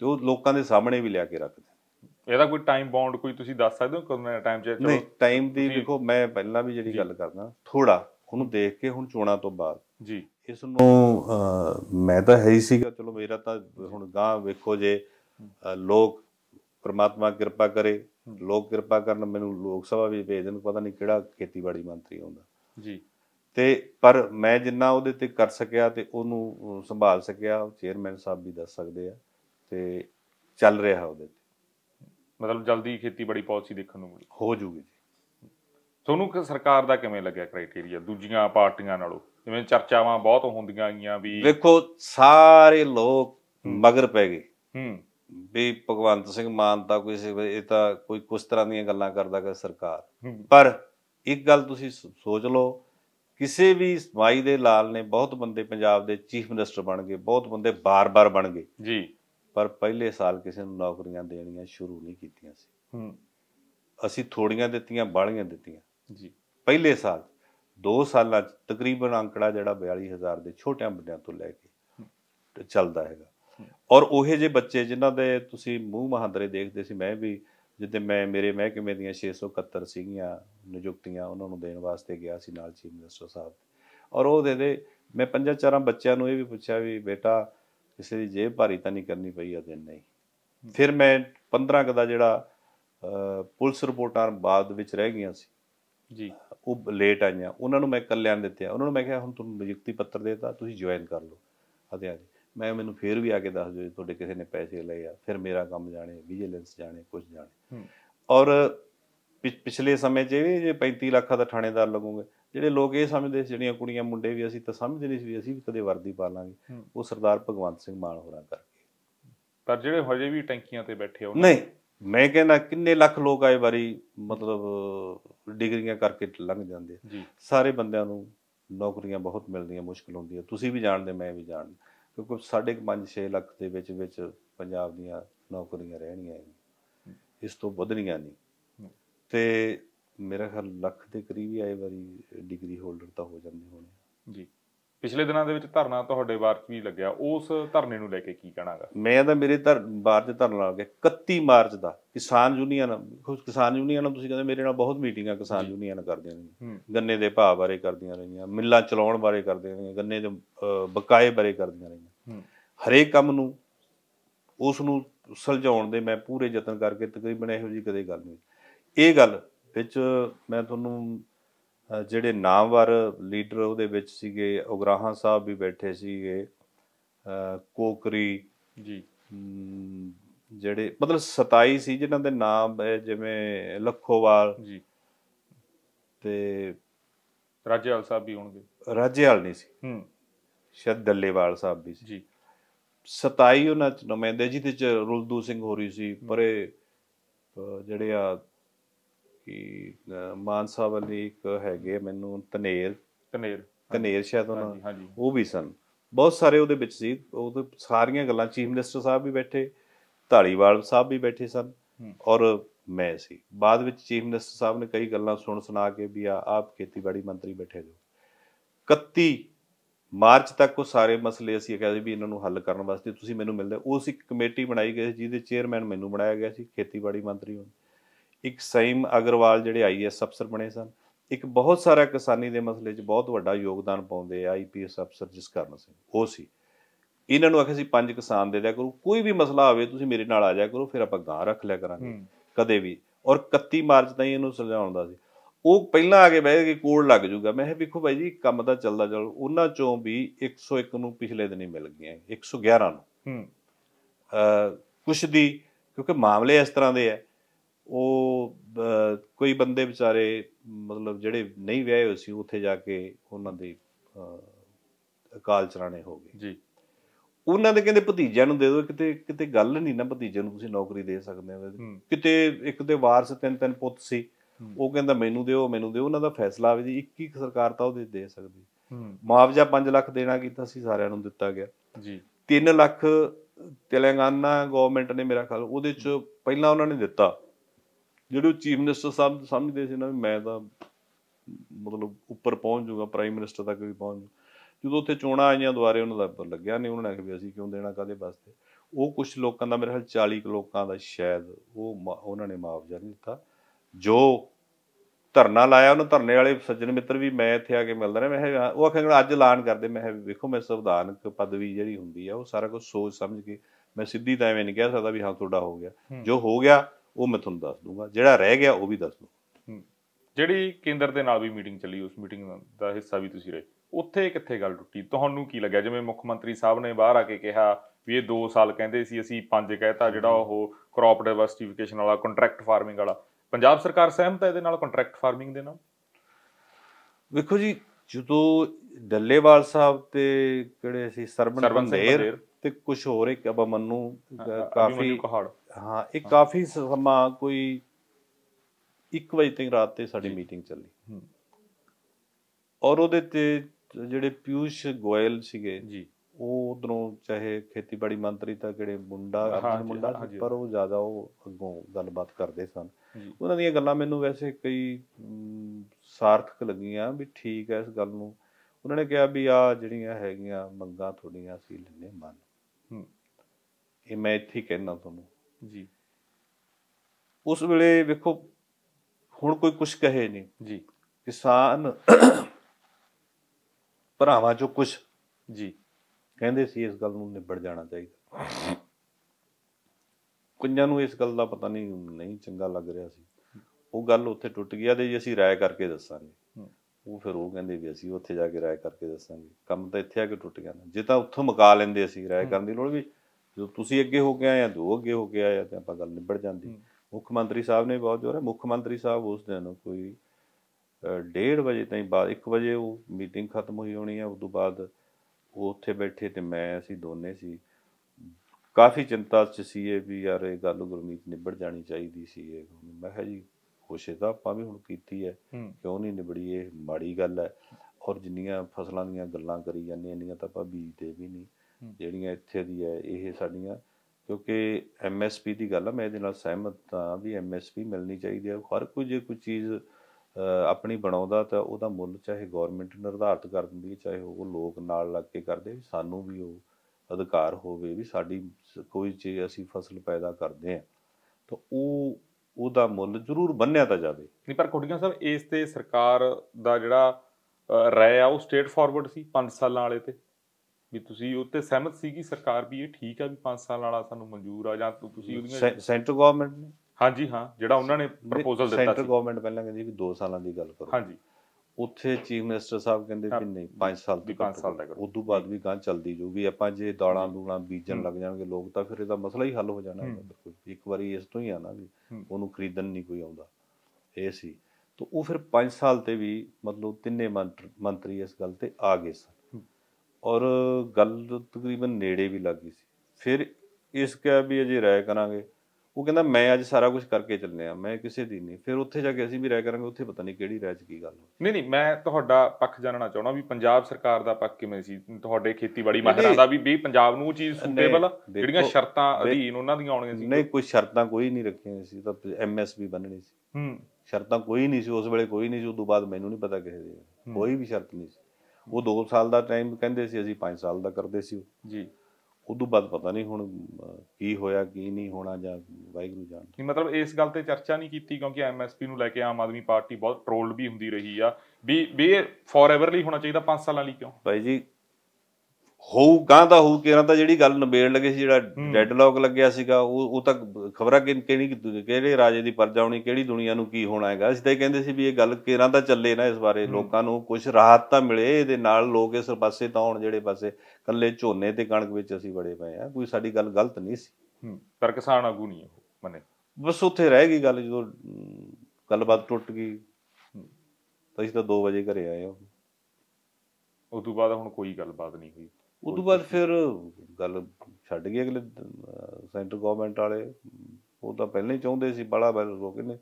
ਤੇ ਉਹ ਲੋਕਾਂ ਦੇ ਸਾਹਮਣੇ ਵੀ ਲਿਆ ਕੇ ਰੱਖਦੇ ਇਹਦਾ ਕੋਈ ਟਾਈਮ ਬਾਉਂਡ ਕੋਈ ਤੁਸੀਂ ਦੱਸ ਸਕਦੇ ਹੋ ਕਦੋਂ ਟਾਈਮ ਚਾਹੀਦਾ ਨਹੀਂ ਟਾਈਮ ਦੀ ਦੇਖੋ ਮੈਂ ਪਹਿਲਾਂ ਵੀ ਜਿਹੜੀ ਗੱਲ ਕਰਦਾ ਥੋੜਾ ਉਹਨੂੰ ਦੇਖ ਕੇ ਹੁਣ ਚੋਣਾਂ ਤੋਂ ਬਾਅਦ ਜੀ ਇਸ ਨੂੰ ਮੈਂ ਤਾਂ ਹੈ ਹੀ ਸੀਗਾ ਚਲੋ ਮੇਰਾ ਤਾਂ ਹੁਣ ਗਾਹ ਵੇਖੋ ਜੇ ਲੋਕ ਪ੍ਰਮਾਤਮਾ ਕਿਰਪਾ ਕਰੇ ਲੋਕ ਕਿਰਪਾ ਕਰਨ ਮੈਨੂੰ ਲੋਕ ਸਭਾ ਵੀ ਭੇਜ ਦੇਣ ਪਤਾ ਨਹੀਂ ਕਿਹੜਾ ਖੇਤੀਬਾੜੀ ਮੰਤਰੀ ਆਉਂਦਾ ਜੀ ਤੇ ਪਰ ਮੈਂ ਜਿੰਨਾ ਉਹਦੇ ਤੇ ਕਰ ਸਕਿਆ ਤੇ ਉਹਨੂੰ ਸੰਭਾਲ ਸਕਿਆ ਚੇਅਰਮੈਨ ਸਾਹਿਬ ਵੀ ਦੱਸ ਸਕਦੇ ਆ ਤੇ ਚੱਲ ਰਿਹਾ ਉਹਦੇ ਤੇ ਮਤਲਬ ਜਲਦੀ ਖੇਤੀਬਾੜੀ ਪਾਲਿਸੀ ਦੇਖਣ ਨੂੰ ਹੋ ਜੂਗੀ ਜੀ ਤੁਹਾਨੂੰ ਸਰਕਾਰ ਦਾ ਕਿਵੇਂ ਲੱਗਿਆ ਕ੍ਰਾਈਟੇਰੀਆ ਦੂਜੀਆਂ ਪਾਰਟੀਆਂ ਨਾਲੋਂ ਜਿਵੇਂ ਚਰਚਾਵਾਂ ਬਹੁਤ ਹੁੰਦੀਆਂ ਆਈਆਂ ਵੀ ਵੇਖੋ ਸਾਰੇ ਲੋਕ ਮਗਰ ਪੈ ਗਏ ਹੂੰ ਵੀ ਭਗਵੰਤ ਸਿੰਘ ਮਾਨ ਤਾਂ ਕੋਈ ਇਹ ਤਾਂ ਕੋਈ ਕੁਸ ਤਰ੍ਹਾਂ ਦੀਆਂ ਗੱਲਾਂ ਕਰਦਾ ਕਿ ਸਰਕਾਰ ਪਰ ਇੱਕ ਗੱਲ ਤੁਸੀਂ ਸੋਚ ਲਓ ਕਿਸੇ ਵੀ ਸਮਾਈ ਦੇ ਲਾਲ ਨੇ ਬਹੁਤ ਬੰਦੇ ਪੰਜਾਬ ਦੇ ਚੀਫ ਮਿਨਿਸਟਰ ਬਣ ਗਏ ਬਹੁਤ ਬੰਦੇ ਬਾਰ-ਬਾਰ ਬਣ ਗਏ ਜੀ ਪਰ ਪਹਿਲੇ ਸਾਲ ਕਿਸੇ ਨੂੰ ਨੌਕਰੀਆਂ ਦੇਣੀਆਂ ਸ਼ੁਰੂ ਨਹੀਂ ਕੀਤੀਆਂ ਸੀ ਹੂੰ ਅਸੀਂ ਥੋੜੀਆਂ ਦਿੱਤੀਆਂ ਬਾਲੀਆਂ ਦਿੱਤੀਆਂ ਜੀ ਪਹਿਲੇ ਸਾਲ 2 ਸਾਲਾਂ ਚ ਤਕਰੀਬਨ ਅੰਕੜਾ ਜਿਹੜਾ 42000 ਦੇ ਛੋਟਿਆਂ ਬੰਦਿਆਂ ਤੋਂ ਲੈ ਕੇ ਚੱਲਦਾ ਹੈਗਾ ਔਰ ਉਹੇ ਜੇ ਬੱਚੇ ਜਿਨ੍ਹਾਂ ਦੇ ਤੁਸੀਂ ਮੂੰਹ ਮਹਾਂਦਰੇ ਦੇਖਦੇ ਸੀ ਮੈਂ ਵੀ ਜਿੱਦੇ ਮੈਂ ਮੇਰੇ ਮਹਿਕਮੇ ਦੀਆਂ 671 ਸੀਗੀਆਂ ਨਿਯੁਕਤੀਆਂ ਉਹਨਾਂ ਨੂੰ ਦੇਣ ਵਾਸਤੇ ਗਿਆ ਸੀ ਨਾਲ ਚੀਫ ਮਿਨਿਸਟਰ ਸਾਹਿਬ ਔਰ ਉਹ ਦੇ ਦੇ ਮੈਂ ਪੰਜਾਂ ਚਾਰਾਂ ਬੱਚਿਆਂ ਨੂੰ ਇਹ ਵੀ ਪੁੱਛਿਆ ਵੀ ਬੇਟਾ ਕਿਸੇ ਦੀ ਜੇਬ ਭਾਰੀ ਤਾਂ ਨਹੀਂ ਕਰਨੀ ਪਈ ਆ ਦਿਨ ਨਹੀਂ ਫਿਰ ਮੈਂ 15 ਕਦਾ ਜਿਹੜਾ ਪੁਲਿਸ ਰਿਪੋਰਟਾਂ ਬਾਅਦ ਵਿੱਚ ਰਹਿ ਗਈਆਂ ਸੀ ਜੀ ਉਹ ਲੇਟ ਆਈਆਂ ਉਹਨਾਂ ਨੂੰ ਮੈਂ ਕੱਲਿਆਂ ਦਿੱਤੇ ਉਹਨਾਂ ਨੂੰ ਮੈਂ ਕਿਹਾ ਹੁਣ ਤੁਹਾਨੂੰ ਨਿਯੁਕਤੀ ਪੱਤਰ ਦੇਤਾ ਤੁਸੀਂ ਜੁਆਇਨ ਕਰ ਲਓ ਹਦਿਆ ਹਾਂਜੀ ਮੈਂ ਮੈਨੂੰ ਫੇਰ ਵੀ ਆ ਕੇ ਦੱਸ ਦਿਓ ਤੁਹਾਡੇ ਕਿਸੇ ਨੇ ਪੈਸੇ ਲਏ ਆ ਫਿਰ ਮੇਰਾ ਕੰਮ ਜਾਣੇ ਵਿਜੀਲੈਂਸ ਜਾਣੇ ਕੁਝ ਜਾਣੇ ਔਰ ਪਿਛਲੇ ਸਮੇਂ 'ਚ ਵੀ ਜੇ 35 ਲੱਖ ਦਾ ਥਾਣੇਦਾਰ ਲਗੂਗੇ ਜਿਹੜੇ ਲੋਕ ਇਹ ਸਮਝਦੇ ਜਿਹੜੀਆਂ ਕੁੜੀਆਂ ਮੁੰਡੇ ਵੀ ਅਸੀਂ ਤਾਂ ਸਮਝਦੇ ਨਹੀਂ ਸੀ ਅਸੀਂ ਵੀ ਕਦੇ ਵਰਦੀ ਪਾ ਲਾਂਗੇ ਉਹ ਸਰਦਾਰ ਭਗਵੰਤ ਸਿੰਘ ਮਾਨ ਹੋਰਾਂ ਕਰਕੇ ਪਰ ਜਿਹੜੇ ਹਜੇ ਵੀ ਟੈਂਕੀਆਂ ਤੇ ਬੈਠੇ ਹੋ ਨਹੀਂ ਮੈਂ ਕਹਿੰਦਾ ਕਿੰਨੇ ਲੱਖ ਲੋਕ ਆਏ ਵਾਰੀ ਮਤਲਬ ਡਿਗਰੀਆਂ ਕਰਕੇ ਲੰਘ ਜਾਂਦੇ ਸਾਰੇ ਬੰਦਿਆਂ ਨੂੰ ਨੌਕਰੀਆਂ ਬਹੁਤ ਮਿਲਦੀਆਂ ਮੁਸ਼ਕਲ ਹੁੰਦੀ ਹੈ ਤੁਸੀਂ ਵੀ ਜਾਣਦੇ ਮੈਂ ਵੀ ਜਾਣਦਾ ਕਿਉਂਕਿ 5.5-6 ਲੱਖ ਦੇ ਵਿੱਚ ਵਿੱਚ ਪੰਜਾਬ ਦੀਆਂ ਨੌਕਰੀਆਂ ਰਹਿਣੀਆਂ ਇਸ ਤੋਂ ਵਧਣੀਆਂ ਨਹੀਂ ਤੇ ਮੇਰਾ ਖਿਆਲ ਲੱਖ ਦੇ ਕਰੀਬ ਆਏ ਵਾਰੀ ਡਿਗਰੀ ਹੋਲਡਰ ਤਾਂ ਹੋ ਜਾਂਦੇ ਹੋਣੇ ਜੀ ਪਿਛਲੇ ਦਿਨਾਂ ਦੇ ਵਿੱਚ ਧਰਨਾ ਤੁਹਾਡੇ ਬਾਰ ਵੀ ਲੱਗਿਆ ਉਸ ਧਰਨੇ ਨੂੰ ਲੈ ਕੇ ਕੀ ਕਹਿਣਾਗਾ ਮੈਂ ਤਾਂ ਮੇਰੇ ਧਰ ਬਾਰ 'ਚ ਧਰਨਾ ਲੱਗ 31 ਮਾਰਚ ਦਾ ਕਿਸਾਨ ਯੂਨੀਅਨ ਕਿਸਾਨ ਯੂਨੀਅਨ ਤੁਸੀਂ ਕਹਿੰਦੇ ਮੇਰੇ ਨਾਲ ਬਹੁਤ ਮੀਟਿੰਗਾਂ ਕਿਸਾਨ ਯੂਨੀਅਨ ਕਰਦੀਆਂ ਨੇ ਗੰਨੇ ਦੇ ਭਾਅ ਬਾਰੇ ਕਰਦੀਆਂ ਰਹੀਆਂ ਮਿੱਲਾਂ ਚਲਾਉਣ ਬਾਰੇ ਕਰਦੀਆਂ ਰਹੀਆਂ ਗੰਨੇ ਦੇ ਬਕਾਏ ਬਾਰੇ ਕਰਦੀਆਂ ਰਹੀਆਂ ਹਰੇਕ ਕੰਮ ਨੂੰ ਉਸ ਨੂੰ ਸੁਲਝਾਉਣ ਦੇ ਮੈਂ ਪੂਰੇ ਯਤਨ ਕਰਕੇ ਤਕਰੀਬਨ ਇਹੋ ਜੀ ਕਦੇ ਗੱਲ ਨਹੀਂ ਇਹ ਗੱਲ ਵਿੱਚ ਮੈਂ ਤੁਹਾਨੂੰ ਜਿਹੜੇ ਨਾਮਵਰ ਲੀਡਰ ਉਹਦੇ ਵਿੱਚ ਸੀਗੇ ਉਗਰਾਹਾਂ ਸਾਹਿਬ ਵੀ ਬੈਠੇ ਸੀਗੇ ਕੋਕਰੀ ਜੀ ਜਿਹੜੇ ਮਤਲਬ 27 ਸੀ ਜਿਨ੍ਹਾਂ ਦੇ ਨਾਮ ਜਿਵੇਂ ਲੱਖੋਵਾਲ ਜੀ ਤੇ ਰਾਜੇਵਾਲ ਸਾਹਿਬ ਵੀ ਹੋਣਗੇ ਰਾਜੇਵਾਲ ਨਹੀਂ ਸੀ ਹੂੰ ਸ਼ਦ ਦੱਲੇਵਾਲ ਸਾਹਿਬ ਵੀ ਸੀ ਜੀ 27 ਉਹਨਾਂ ਚ ਜੀ ਤੇ ਚ ਰੁਲਦੂ ਸਿੰਘ ਹੋਰੀ ਸੀ ਪਰੇ ਜਿਹੜੇ ਆ ਕਿ ਮਾਨਸਾ ਵਾਲੀ ਇੱਕ ਹੈਗੇ ਮੈਨੂੰ ਤਨੇਰ ਤਨੇਰ ਤਨੇਰ ਸ਼ਾਇਦ ਹਾਂਜੀ ਉਹ ਵੀ ਸਨ ਬਹੁਤ ਸਾਰੇ ਉਹਦੇ ਵਿੱਚ ਸੀ ਉਹ ਸਾਰੀਆਂ ਗੱਲਾਂ ਚੀਫ ਮਿਨਿਸਟਰ ਸਾਹਿਬ ਵੀ ਬੈਠੇ ਧਾਲੀਵਾਲ ਸਾਹਿਬ ਵੀ ਬੈਠੇ ਸਨ ਔਰ ਮੈਂ ਸੀ ਬਾਅਦ ਵਿੱਚ ਚੀਫ ਮਿਨਿਸਟਰ ਸਾਹਿਬ ਨੇ ਕਈ ਗੱਲਾਂ ਸੁਣ ਸੁਣਾ ਕੇ ਵੀ ਆ ਆਪ ਖੇਤੀਬਾੜੀ ਮੰਤਰੀ ਬੈਠੇ ਜੋ 31 ਮਾਰਚ ਤੱਕ ਉਹ ਸਾਰੇ ਮਸਲੇ ਅਸੀਂ ਇਹ ਕਹਿੰਦੇ ਵੀ ਇਹਨਾਂ ਨੂੰ ਹੱਲ ਕਰਨ ਵਾਸਤੇ ਤੁਸੀਂ ਮੈਨੂੰ ਮਿਲਦੇ ਉਸ ਇੱਕ ਕਮੇਟੀ ਬਣਾਈ ਗਈ ਸੀ ਜਿਹਦੇ ਚੇਅਰਮੈਨ ਮੈਨੂੰ ਬਣਾਇਆ ਗਿਆ ਸੀ ਖੇਤੀਬਾੜੀ ਮੰਤਰੀ ਹੋਣ ਇੱਕ ਸੈਮ ਅਗਰਵਾਲ ਜਿਹੜੇ ਆਈਐਸ ਅਫਸਰ ਬਣੇ ਸਨ ਇੱਕ ਬਹੁਤ ਸਾਰਾ ਕਿਸਾਨੀ ਦੇ ਮਸਲੇ 'ਚ ਬਹੁਤ ਵੱਡਾ ਯੋਗਦਾਨ ਪਾਉਂਦੇ ਆ ਆਈਪੀਐਸ ਅਫਸਰ ਜਿਸ ਕਰਨ ਸਿੰਘ ਉਹ ਸੀ ਇਹਨਾਂ ਨੂੰ ਅਖੇ ਸੀ ਪੰਜ ਕਿਸਾਨ ਦੇ ਦਿਆ ਕਰੋ ਕੋਈ ਵੀ ਮਸਲਾ ਆਵੇ ਤੁਸੀਂ ਮੇਰੇ ਨਾਲ ਆ ਜਾਇਆ ਕਰੋ ਫਿਰ ਆਪਾਂ ਗਾਂ ਰੱਖ ਲਿਆ ਕਰਾਂਗੇ ਕਦੇ ਵੀ ਔਰ 31 ਮਾਰਚ ਤਾਈਂ ਇਹਨੂੰ ਦਾ ਸੀ ਉਹ ਪਹਿਲਾਂ ਆ ਕੇ ਬਹਿ ਕੇ ਕੋਲ ਲੱਗ ਜੂਗਾ ਮੈਂ ਇਹ ਵੇਖੋ ਭਾਈ ਜੀ ਕੰਮ ਤਾਂ ਚੱਲਦਾ ਚੱਲ ਉਹਨਾਂ ਚੋਂ ਵੀ 101 ਨੂੰ ਪਿਛਲੇ ਦਿਨ ਹੀ ਮਿਲ ਗਿਆ 111 ਨੂੰ ਹੂੰ ਅ ਕੁਛ ਦੀ ਕਿਉਂਕਿ ਮਾਮਲੇ ਇਸ ਤਰ੍ਹਾਂ ਦੇ ਆ ਉਹ ਕੋਈ ਬੰਦੇ ਵਿਚਾਰੇ ਮਤਲਬ ਜਿਹੜੇ ਨਹੀਂ ਵਿਆਹੇ ਹੋਏ ਸੀ ਉੱਥੇ ਜਾ ਕੇ ਉਹਨਾਂ ਦੇ ਅਕਾਲ ਚਰਾਣੇ ਹੋ ਗਏ ਜੀ ਉਹਨਾਂ ਦੇ ਕਹਿੰਦੇ ਭਤੀਜਿਆਂ ਨੂੰ ਦੇ ਦਿਓ ਕਿਤੇ ਕਿਤੇ ਗੱਲ ਨਹੀਂ ਨਾ ਭਤੀਜਿਆਂ ਨੂੰ ਤੁਸੀਂ ਨੌਕਰੀ ਦੇ ਸਕਦੇ ਹੋ ਕਿਤੇ ਇੱਕ ਦੇ ਵਾਰਸ ਤਿੰਨ ਤਿੰਨ ਪੁੱਤ ਸੀ ਉਹ ਕਹਿੰਦਾ ਮੈਨੂੰ ਦਿਓ ਮੈਨੂੰ ਦਿਓ ਉਹਨਾਂ ਦਾ ਫੈਸਲਾ ਆਵੇ ਜੀ ਇੱਕ ਹੀ ਸਰਕਾਰ ਤਾਂ ਉਹਦੇ ਦੇ ਸਕਦੀ ਮੁਆਵਜ਼ਾ 5 ਲੱਖ ਦੇਣਾ ਕੀਤਾ ਸੀ ਸਾਰਿਆਂ ਨੂੰ ਦਿੱਤਾ ਗਿਆ ਜੀ 3 ਲੱਖ ਤੇਲੰਗਾਨਾ ਗਵਰਨਮੈਂਟ ਨੇ ਮੇਰਾ ਖਾਲ ਉਹਦੇ ਚ ਪਹਿਲਾਂ ਉਹਨਾਂ ਨੇ ਦਿੱਤਾ ਜਿਹੜੇ ਚੀਫ ਮਿਨਿਸਟਰ ਸਾਹਿਬ ਸਮਝਦੇ ਸੀ ਨਾ ਮੈਂ ਤਾਂ ਮਤਲਬ ਉੱਪਰ ਪਹੁੰਚ ਜਾਊਗਾ ਪ੍ਰਾਈਮ ਮਿਨਿਸਟਰ ਤੱਕ ਵੀ ਪਹੁੰਚ ਜਦੋਂ ਉੱਥੇ ਚੋਣਾਂ ਆਈਆਂ ਦੁਆਰੇ ਉਹਨਾਂ ਦਾ ਲੱਗਿਆ ਨਹੀਂ ਉਹਨਾਂ ਨੇ ਕਿਹਾ ਅਸੀਂ ਕਿਉਂ ਦੇਣਾ ਕਾਦੇ ਵਾਸਤੇ ਉਹ ਕੁਝ ਲੋਕਾਂ ਦਾ ਮੇਰੇ ਖਿਆਲ 40 ਲੋਕਾਂ ਦਾ ਸ਼ਾਇਦ ਉਹ ਉਹਨਾਂ ਨੇ ਮੁਆਵਜ਼ਾ ਨਹੀਂ ਦਿੱਤਾ ਜੋ ਧਰਨਾ ਲਾਇਆ ਉਹਨਾਂ ਧਰਨੇ ਵਾਲੇ ਸੱਜਣ ਮਿੱਤਰ ਵੀ ਮੈਂ ਇੱਥੇ ਆ ਕੇ ਮਿਲਦਾ ਰਿਹਾ ਮੈਂ ਉਹ ਆਖਣ ਅੱਜ ਐਲਾਨ ਕਰਦੇ ਮੈਂ ਵੇਖੋ ਮੈਂ ਸੰਵਿਧਾਨਕ ਪਦਵੀ ਜਿਹੜੀ ਹੁੰਦੀ ਆ ਉਹ ਸਾਰਾ ਕੁਝ ਸੋਚ ਸਮਝ ਕੇ ਮੈਂ ਸਿੱਧੀ ਤਾਂ ਐਵੇਂ ਨਹੀਂ ਕਹਿ ਸਕਦਾ ਵੀ ਹਾਂ ਤੁਹਾਡਾ ਹੋ ਗਿਆ ਜੋ ਹੋ ਗਿਆ ਉਹ ਮੈਂ ਤੁਹਾਨੂੰ ਦੱਸ ਦੂੰਗਾ ਜਿਹੜਾ ਰਹਿ ਗਿਆ ਉਹ ਵੀ ਦੱਸ ਦੂੰ ਜਿਹੜੀ ਕੇਂਦਰ ਦੇ ਨਾਲ ਵੀ ਮੀਟਿੰਗ ਚੱਲੀ ਉਸ ਮੀਟਿੰਗ ਦਾ ਹਿੱਸਾ ਵੀ ਤੁਸੀਂ ਰਹੇ ਉੱਥੇ ਕਿੱਥੇ ਗੱਲ ਟੁੱਟੀ ਤੁਹਾਨੂੰ ਕੀ ਲੱਗਿਆ ਜਿਵੇਂ ਮੁੱਖ ਮੰਤਰੀ ਸਾਹਿਬ ਨੇ ਬਾਹਰ ਆ ਕੇ ਕਿਹਾ ਵੀ ਇਹ 2 ਸਾਲ ਕਹਿੰਦੇ ਸੀ ਅਸੀਂ ਪੰਜ ਕਹਿਤਾ ਜਿਹੜਾ ਉਹ ਕ੍ਰੌਪ ਡਾਈਵਰਸਿਫਿਕੇਸ਼ਨ ਵਾਲਾ ਕੰਟਰੈਕਟ ਫਾਰਮਿੰਗ ਵਾਲਾ ਪੰਜਾਬ ਸਰਕਾਰ ਸਹਿਮਤ ਹੈ ਇਹਦੇ ਨਾਲ ਕੰਟਰੈਕਟ ਫਾਰਮਿੰਗ ਦੇ ਨਾਲ ਵੇਖੋ ਜੀ ਜਦੋਂ ਡੱਲੇਵਾਲ ਸਾਹਿਬ ਤੇ ਕਿਹੜੇ ਸੀ ਸਰਬਨ ਬੰਦੇਰ ਤੇ ਕੁਝ ਹੋਰ ਇੱਕ ਆਪਾਂ ਮੰਨੂ ਕਾਫੀ ਹਾਂ ਇਹ ਕਾਫੀ ਸਮਾਂ ਕੋਈ 1 ਵਜੇ ਤੱਕ ਰਾਤ ਤੇ ਸਾਡੀ ਮੀਟਿੰਗ ਚੱਲੀ ਔਰ ਉਹਦੇ ਤੇ ਜਿਹੜੇ ਪਿਊਸ਼ ਗੋਇਲ ਸੀਗੇ ਜੀ ਉਹ ਉਧਰੋਂ ਚਾਹੇ ਖੇਤੀਬਾੜੀ ਮੰਤਰੀ ਤਾਂ ਕਿਹੜੇ ਮੁੰਡਾ ਮੁੰਡਾ ਪਰ ਉਹ ਜ਼ਿਆਦਾ ਉਹ ਅੱਗੋਂ ਗੱਲਬਾਤ ਕਰਦੇ ਸਨ ਉਹਨਾਂ ਦੀਆਂ ਗੱਲਾਂ ਮੈਨੂੰ ਵੈਸੇ ਕਈ ਸਾਰਥਕ ਲੱਗੀਆਂ ਵੀ ਠੀਕ ਹੈ ਇਸ ਗੱਲ ਨੂੰ ਉਹਨਾਂ ਨੇ ਕਿਹਾ ਵੀ ਆ ਜਿਹੜੀਆਂ ਹੈਗੀਆਂ ਮੰਗਾਂ ਤੁਹਾਡੀਆਂ ਅਸੀਂ ਲੈਨੇ ਮੰਨ ਹੂੰ ਇਹ ਮੈਂ ਇੱਥੇ ਕਹਿਣਾ ਤੁਹਾਨੂੰ ਜੀ ਉਸ ਵੇਲੇ ਵੇਖੋ ਹੁਣ ਕੋਈ ਕੁਝ ਕਹੇ ਨਹੀਂ ਜੀ ਕਿਸਾਨ ਭਰਾਵਾਂ ਚੋਂ ਕੁਝ ਜੀ ਕਹਿੰਦੇ ਸੀ ਇਸ ਗੱਲ ਨੂੰ ਨਿਬੜ ਜਾਣਾ ਚਾਹੀਦਾ ਕੁੰਜਾਂ ਨੂੰ ਇਸ ਗੱਲ ਦਾ ਪਤਾ ਨਹੀਂ ਨਹੀਂ ਚੰਗਾ ਲੱਗ ਰਿਹਾ ਸੀ ਉਹ ਗੱਲ ਉੱਥੇ ਟੁੱਟ ਗਿਆ ਤੇ ਜੀ ਅਸੀਂ ਰਾਏ ਕਰਕੇ ਦੱਸਾਂਗੇ ਉਹ ਫਿਰ ਉਹ ਕਹਿੰਦੇ ਵੀ ਅਸੀਂ ਉੱਥੇ ਜਾ ਕੇ ਰਾਏ ਕਰਕੇ ਦੱਸਾਂਗੇ ਕੰਮ ਤਾਂ ਇੱਥੇ ਆ ਕੇ ਟੁੱਟ ਗਿਆ ਨਾ ਜੇ ਤਾਂ ਉੱਥੋਂ ਮਕਾ ਲੈਂਦੇ ਅਸੀਂ ਰਾਏ ਕਰਨ ਦੀ ਲੋੜ ਵੀ ਜਦੋਂ ਤੁਸੀਂ ਅੱਗੇ ਹੋ ਗਿਆ ਜਾਂ ਦੋ ਅੱਗੇ ਹੋ ਗਿਆ ਜਾਂ ਤੇ ਆਪਾਂ ਗੱਲ ਨਿਬੜ ਜਾਂਦੀ ਮੁੱਖ ਮੰਤਰੀ ਸਾਹਿਬ ਨੇ ਬਹੁਤ ਜ਼ੋਰ ਹੈ ਮੁੱਖ ਮੰਤਰੀ ਸਾਹਿਬ ਉਸ ਦਿਨ ਕੋਈ 1:30 ਵਜੇ ਤਾਈਂ ਬਾਅਦ 1 ਵਜੇ ਉਹ ਮੀਟਿੰਗ ਖਤਮ ਹੋਈ ਹੋਣੀ ਹੈ ਉਸ ਤੋਂ ਬਾਅਦ ਉਹ ਉੱਥੇ ਬੈਠੇ ਤੇ ਮੈਂ ਅਸੀਂ ਦੋਨੇ ਸੀ ਕਾਫੀ ਚਿੰਤਾ ਚ ਸੀ ਇਹ ਵੀ ਯਾਰ ਇਹ ਗੱਲ ਗੁਰਮੀਤ ਨਿਬੜ ਜਾਣੀ ਚਾਹੀਦੀ ਸੀ ਇਹ ਮੈਂ ਕਿਹਾ ਜੀ ਕੋਸ਼ਿਸ਼ ਤਾਂ ਆਪਾਂ ਵੀ ਹੁਣ ਕੀਤੀ ਹੈ ਕਿਉਂ ਨਹੀਂ ਨਿਬੜੀਏ ਮਾੜੀ ਗੱਲ ਹੈ ਔਰ ਜਿੰਨੀਆਂ ਫਸਲਾਂ ਦੀਆਂ ਗੱਲਾਂ ਕਰੀ ਜਾਂਦੀਆਂ ਇੰਨੀਆਂ ਤਾਂ ਆਪਾਂ ਬੀਜਦੇ ਵੀ ਨਹੀਂ ਜਿਹੜੀਆਂ ਇੱਥੇ ਦੀ ਹੈ ਇਹ ਸਾਡੀਆਂ ਕਿਉਂਕਿ ਐਮਐਸਪੀ ਦੀ ਗੱਲ ਆ ਮੈਂ ਇਹਦੇ ਨਾਲ ਸਹਿਮਤ ਹਾਂ ਵੀ ਐਮਐਸਪੀ ਮਿਲਣੀ ਚਾਹੀਦੀ ਹੈ ਹਰ ਕੋਈ ਜੇ ਕੋਈ ਚੀਜ਼ ਆਪਣੀ ਬਣਾਉਂਦਾ ਤਾਂ ਉਹਦਾ ਮੁੱਲ ਚਾਹੇ ਗਵਰਨਮੈਂਟ ਨਿਰਧਾਰਤ ਕਰ ਦਿੰਦੀ ਹੈ ਚਾਹੇ ਉਹ ਲੋਕ ਨਾਲ ਲੱਗ ਕੇ ਕਰਦੇ ਵੀ ਸਾਨੂੰ ਵੀ ਉਹ ਅਧਿਕਾਰ ਹੋਵੇ ਵੀ ਸਾਡੀ ਕੋਈ ਚੀਜ਼ ਅਸੀਂ ਫਸਲ ਪੈਦਾ ਕਰਦੇ ਆ ਤਾਂ ਉਹ ਉਹਦਾ ਮੁੱਲ ਜ਼ਰੂਰ ਬੰਨਿਆ ਤਾਂ ਜਾਵੇ ਨਹੀਂ ਪਰ ਕੋਟੀਆਂ ਸਾਹਿਬ ਇਸ ਤੇ ਸਰਕਾਰ ਦਾ ਜਿਹੜਾ ਰਾਇ ਆ ਉਹ ਸਟੇਟ ਫਾਰਵਰਡ ਸੀ 5 ਸਾਲਾਂ ਵਾਲੇ ਤੇ ਵੀ ਤੁਸੀਂ ਉੱਤੇ ਸਹਿਮਤ ਸੀ ਕਿ ਸਰਕਾਰ ਵੀ ਇਹ ਠੀਕ ਆ ਵੀ 5 ਸਾਲ ਵਾਲਾ ਸਾਨੂੰ ਮਨਜ਼ੂਰ ਆ ਜਾਂ ਤੁਸੀਂ ਉਹਦੀਆਂ ਸੈਂਟਰ ਗਵਰਨਮੈਂਟ ਨੇ ਹਾਂਜੀ ਹਾਂ ਜਿਹੜਾ ਉਹਨਾਂ ਨੇ ਪ੍ਰਪੋਜ਼ਲ ਦਿੱਤਾ ਸੀ ਸੈਂਟਰ ਗਵਰਨਮੈਂਟ ਪਹਿਲਾਂ ਕਹਿੰਦੀ ਕਿ 2 ਸਾਲਾਂ ਦੀ ਗੱਲ ਕਰੋ ਹਾਂਜੀ ਉੱਥੇ ਚੀਫ ਮਿਨਿਸਟਰ ਸਾਹਿਬ ਕਹਿੰਦੇ ਕਿ ਨਹੀਂ 5 ਸਾਲ ਦੀ 5 ਸਾਲ ਦਾ ਕਰੋ ਉਸ ਤੋਂ ਬਾਅਦ ਵੀ ਗਾਂ ਚੱਲਦੀ ਜੂਗੀ ਆਪਾਂ ਜੇ ਦਾਲਾਂ ਦੂਣਾ ਬੀਜਣ ਲੱਗ ਜਾਣਗੇ ਲੋਕ ਤਾਂ ਫਿਰ ਇਹਦਾ ਮਸਲਾ ਹੀ ਹੱਲ ਹੋ ਜਾਣਾ ਇੱਕ ਵਾਰੀ ਇਸ ਤੋਂ ਹੀ ਆਣਾ ਵੀ ਉਹਨੂੰ ਖਰੀਦਣ ਨਹੀਂ ਕੋਈ ਆਉਂਦਾ ਇਹ ਸੀ ਤਾਂ ਉਹ ਫਿਰ 5 ਸਾਲ ਤੇ ਵੀ ਮਤਲਬ ਤਿੰਨੇ ਮੰਤਰੀ ਇਸ ਗੱਲ ਤੇ ਆ ਗਏ ਸਨ ਔਰ ਗੱਲ ਤਕਰੀਬਨ ਨੇੜੇ ਵੀ ਲੱਗੀ ਸੀ ਫਿਰ ਇਸ ਕਹਿ ਵੀ ਅਜੇ ਰਹਿ ਕਰਾਂਗੇ ਉਹ ਕਹਿੰਦਾ ਮੈਂ ਅੱਜ ਸਾਰਾ ਕੁਝ ਕਰਕੇ ਚੱਲਨੇ ਆ ਮੈਂ ਕਿਸੇ ਦੀ ਨਹੀਂ ਫਿਰ ਉੱਥੇ ਜਾ ਕੇ ਅਸੀਂ ਵੀ ਰਹਿ ਕਰਾਂਗੇ ਉੱਥੇ ਪਤਾ ਨਹੀਂ ਕਿਹੜੀ ਚ ਕੀ ਗੱਲ ਨਹੀਂ ਨਹੀਂ ਮੈਂ ਤੁਹਾਡਾ ਪੱਖ ਜਾਣਨਾ ਚਾਹਣਾ ਵੀ ਪੰਜਾਬ ਸਰਕਾਰ ਦਾ ਪੱਖ ਕਿਵੇਂ ਸੀ ਤੁਹਾਡੇ ਖੇਤੀਬਾੜੀ ਮਾਹਰਾਂ ਦਾ ਵੀ ਵੀ ਪੰਜਾਬ ਨੂੰ ਉਹ ਚੀਜ਼ ਸੂਟੇਬਲ ਜਿਹੜੀਆਂ ਸ਼ਰਤਾਂ ਅਧੀਨ ਉਹਨਾਂ ਦੀਆਂ ਆਉਣੀਆਂ ਸੀ ਨਹੀਂ ਕੋਈ ਸ਼ਰਤਾਂ ਕੋਈ ਨਹੀਂ ਰੱਖੀਆਂ ਸੀ ਤਾਂ ਐਮਐਸਪੀ ਬੰਨਣੀ ਸੀ ਹੂੰ ਸ਼ਰਤਾਂ ਕੋਈ ਨਹੀਂ ਸੀ ਉਸ ਵੇਲੇ ਕੋਈ ਨਹੀਂ ਸੀ ਉਸ ਤੋਂ ਬਾਅਦ ਮੈਨੂੰ ਨਹੀਂ ਪਤਾ ਕਿਸੇ ਦੀ ਕੋਈ ਵੀ ਸ਼ਰਤ ਨਹੀਂ ਸੀ ਉਹ 2 ਸਾਲ ਦਾ ਟਾਈਮ ਕਹਿੰਦੇ ਸੀ ਅਸੀਂ 5 ਸਾਲ ਦਾ ਕਰਦੇ ਸੀ ਜੀ ਉਦੋਂ ਬਾਅਦ ਪਤਾ ਨਹੀਂ ਹੁਣ ਕੀ ਹੋਇਆ ਕੀ ਨਹੀਂ ਹੋਣਾ ਜਾਂ ਵਾਇਗਰੂ ਜਾਣ ਕੀ ਮਤਲਬ ਇਸ ਗੱਲ ਤੇ ਚਰਚਾ ਨਹੀਂ ਕੀਤੀ ਕਿਉਂਕਿ ਐਮਐਸਪੀ ਨੂੰ ਲੈ ਕੇ ਆਮ ਆਦਮੀ ਪਾਰਟੀ ਬਹੁਤ ਟ੍ਰੋਲਡ ਵੀ ਹੁੰਦੀ ਰਹੀ ਆ ਵੀ ਵੀ ਫੋਰਐਵਰ ਲਈ ਹੋਣਾ ਚਾਹੀਦਾ 5 ਸਾਲਾਂ ਲਈ ਕਿਉਂ ਭਾਈ ਜੀ ਹੋਊ ਹੋ ਹੋਊ ਕਿਹਨਾਂ ਦਾ ਜਿਹੜੀ ਗੱਲ ਨਵੇੜ ਲੱਗੇ ਸੀ ਜਿਹੜਾ ਡੈੱਡ ਲੌਕ ਲੱਗਿਆ ਸੀਗਾ ਉਹ ਉਹ ਤਾਂ ਖਬਰਾਂ ਕਿ ਕਿਹੜੀ ਕਿਹੜੇ ਰਾਜੇ ਦੀ ਪਰਜਾ ਹੋਣੀ ਕਿਹੜੀ ਦੁਨੀਆ ਨੂੰ ਕੀ ਹੋਣਾ ਹੈਗਾ ਅਸੀਂ ਤਾਂ ਕਹਿੰਦੇ ਸੀ ਵੀ ਇਹ ਗੱਲ ਕਿਹਨਾਂ ਦਾ ਚੱਲੇ ਨਾ ਇਸ ਬਾਰੇ ਲੋਕਾਂ ਨੂੰ ਕੁਝ ਰਾਹਤ ਤਾਂ ਮਿਲੇ ਇਹਦੇ ਨਾਲ ਲੋਕ ਇਸ ਪਾਸੇ ਤਾਂ ਹੁਣ ਜਿਹੜੇ ਪਾਸੇ ਕੱਲੇ ਝੋਨੇ ਤੇ ਕਣਕ ਵਿੱਚ ਅਸੀਂ ਬੜੇ ਪਏ ਆ ਕੋਈ ਸਾਡੀ ਗੱਲ ਗਲਤ ਨਹੀਂ ਸੀ ਪਰ ਕਿਸਾਨ ਆਗੂ ਨਹੀਂ ਉਹ ਮਨੇ ਬਸ ਉੱਥੇ ਰਹਿ ਗਈ ਗੱਲ ਜਦੋਂ ਗੱਲਬਾਤ ਟੁੱਟ ਗਈ ਤਾਂ ਅਸੀਂ ਤਾਂ 2 ਵਜੇ ਘਰੇ ਆਏ ਹਾਂ ਉਸ ਤੋਂ ਬਾਅਦ ਹੁਣ ਕੋਈ ਗੱਲਬਾਤ ਨਹੀਂ ਹੋਈ ਉਸ ਤੋਂ ਬਾਅਦ ਫਿਰ ਗੱਲ ਛੱਡ ਗਏ ਅਗਲੇ ਸੈਂਟਰ ਗਵਰਨਮੈਂਟ ਵਾਲੇ ਉਹ ਤਾਂ ਪਹਿਲਾਂ ਹੀ ਚਾਹੁੰਦੇ ਸੀ ਬੜਾ ਬੈਲ ਰੋਕੇ ਨੇ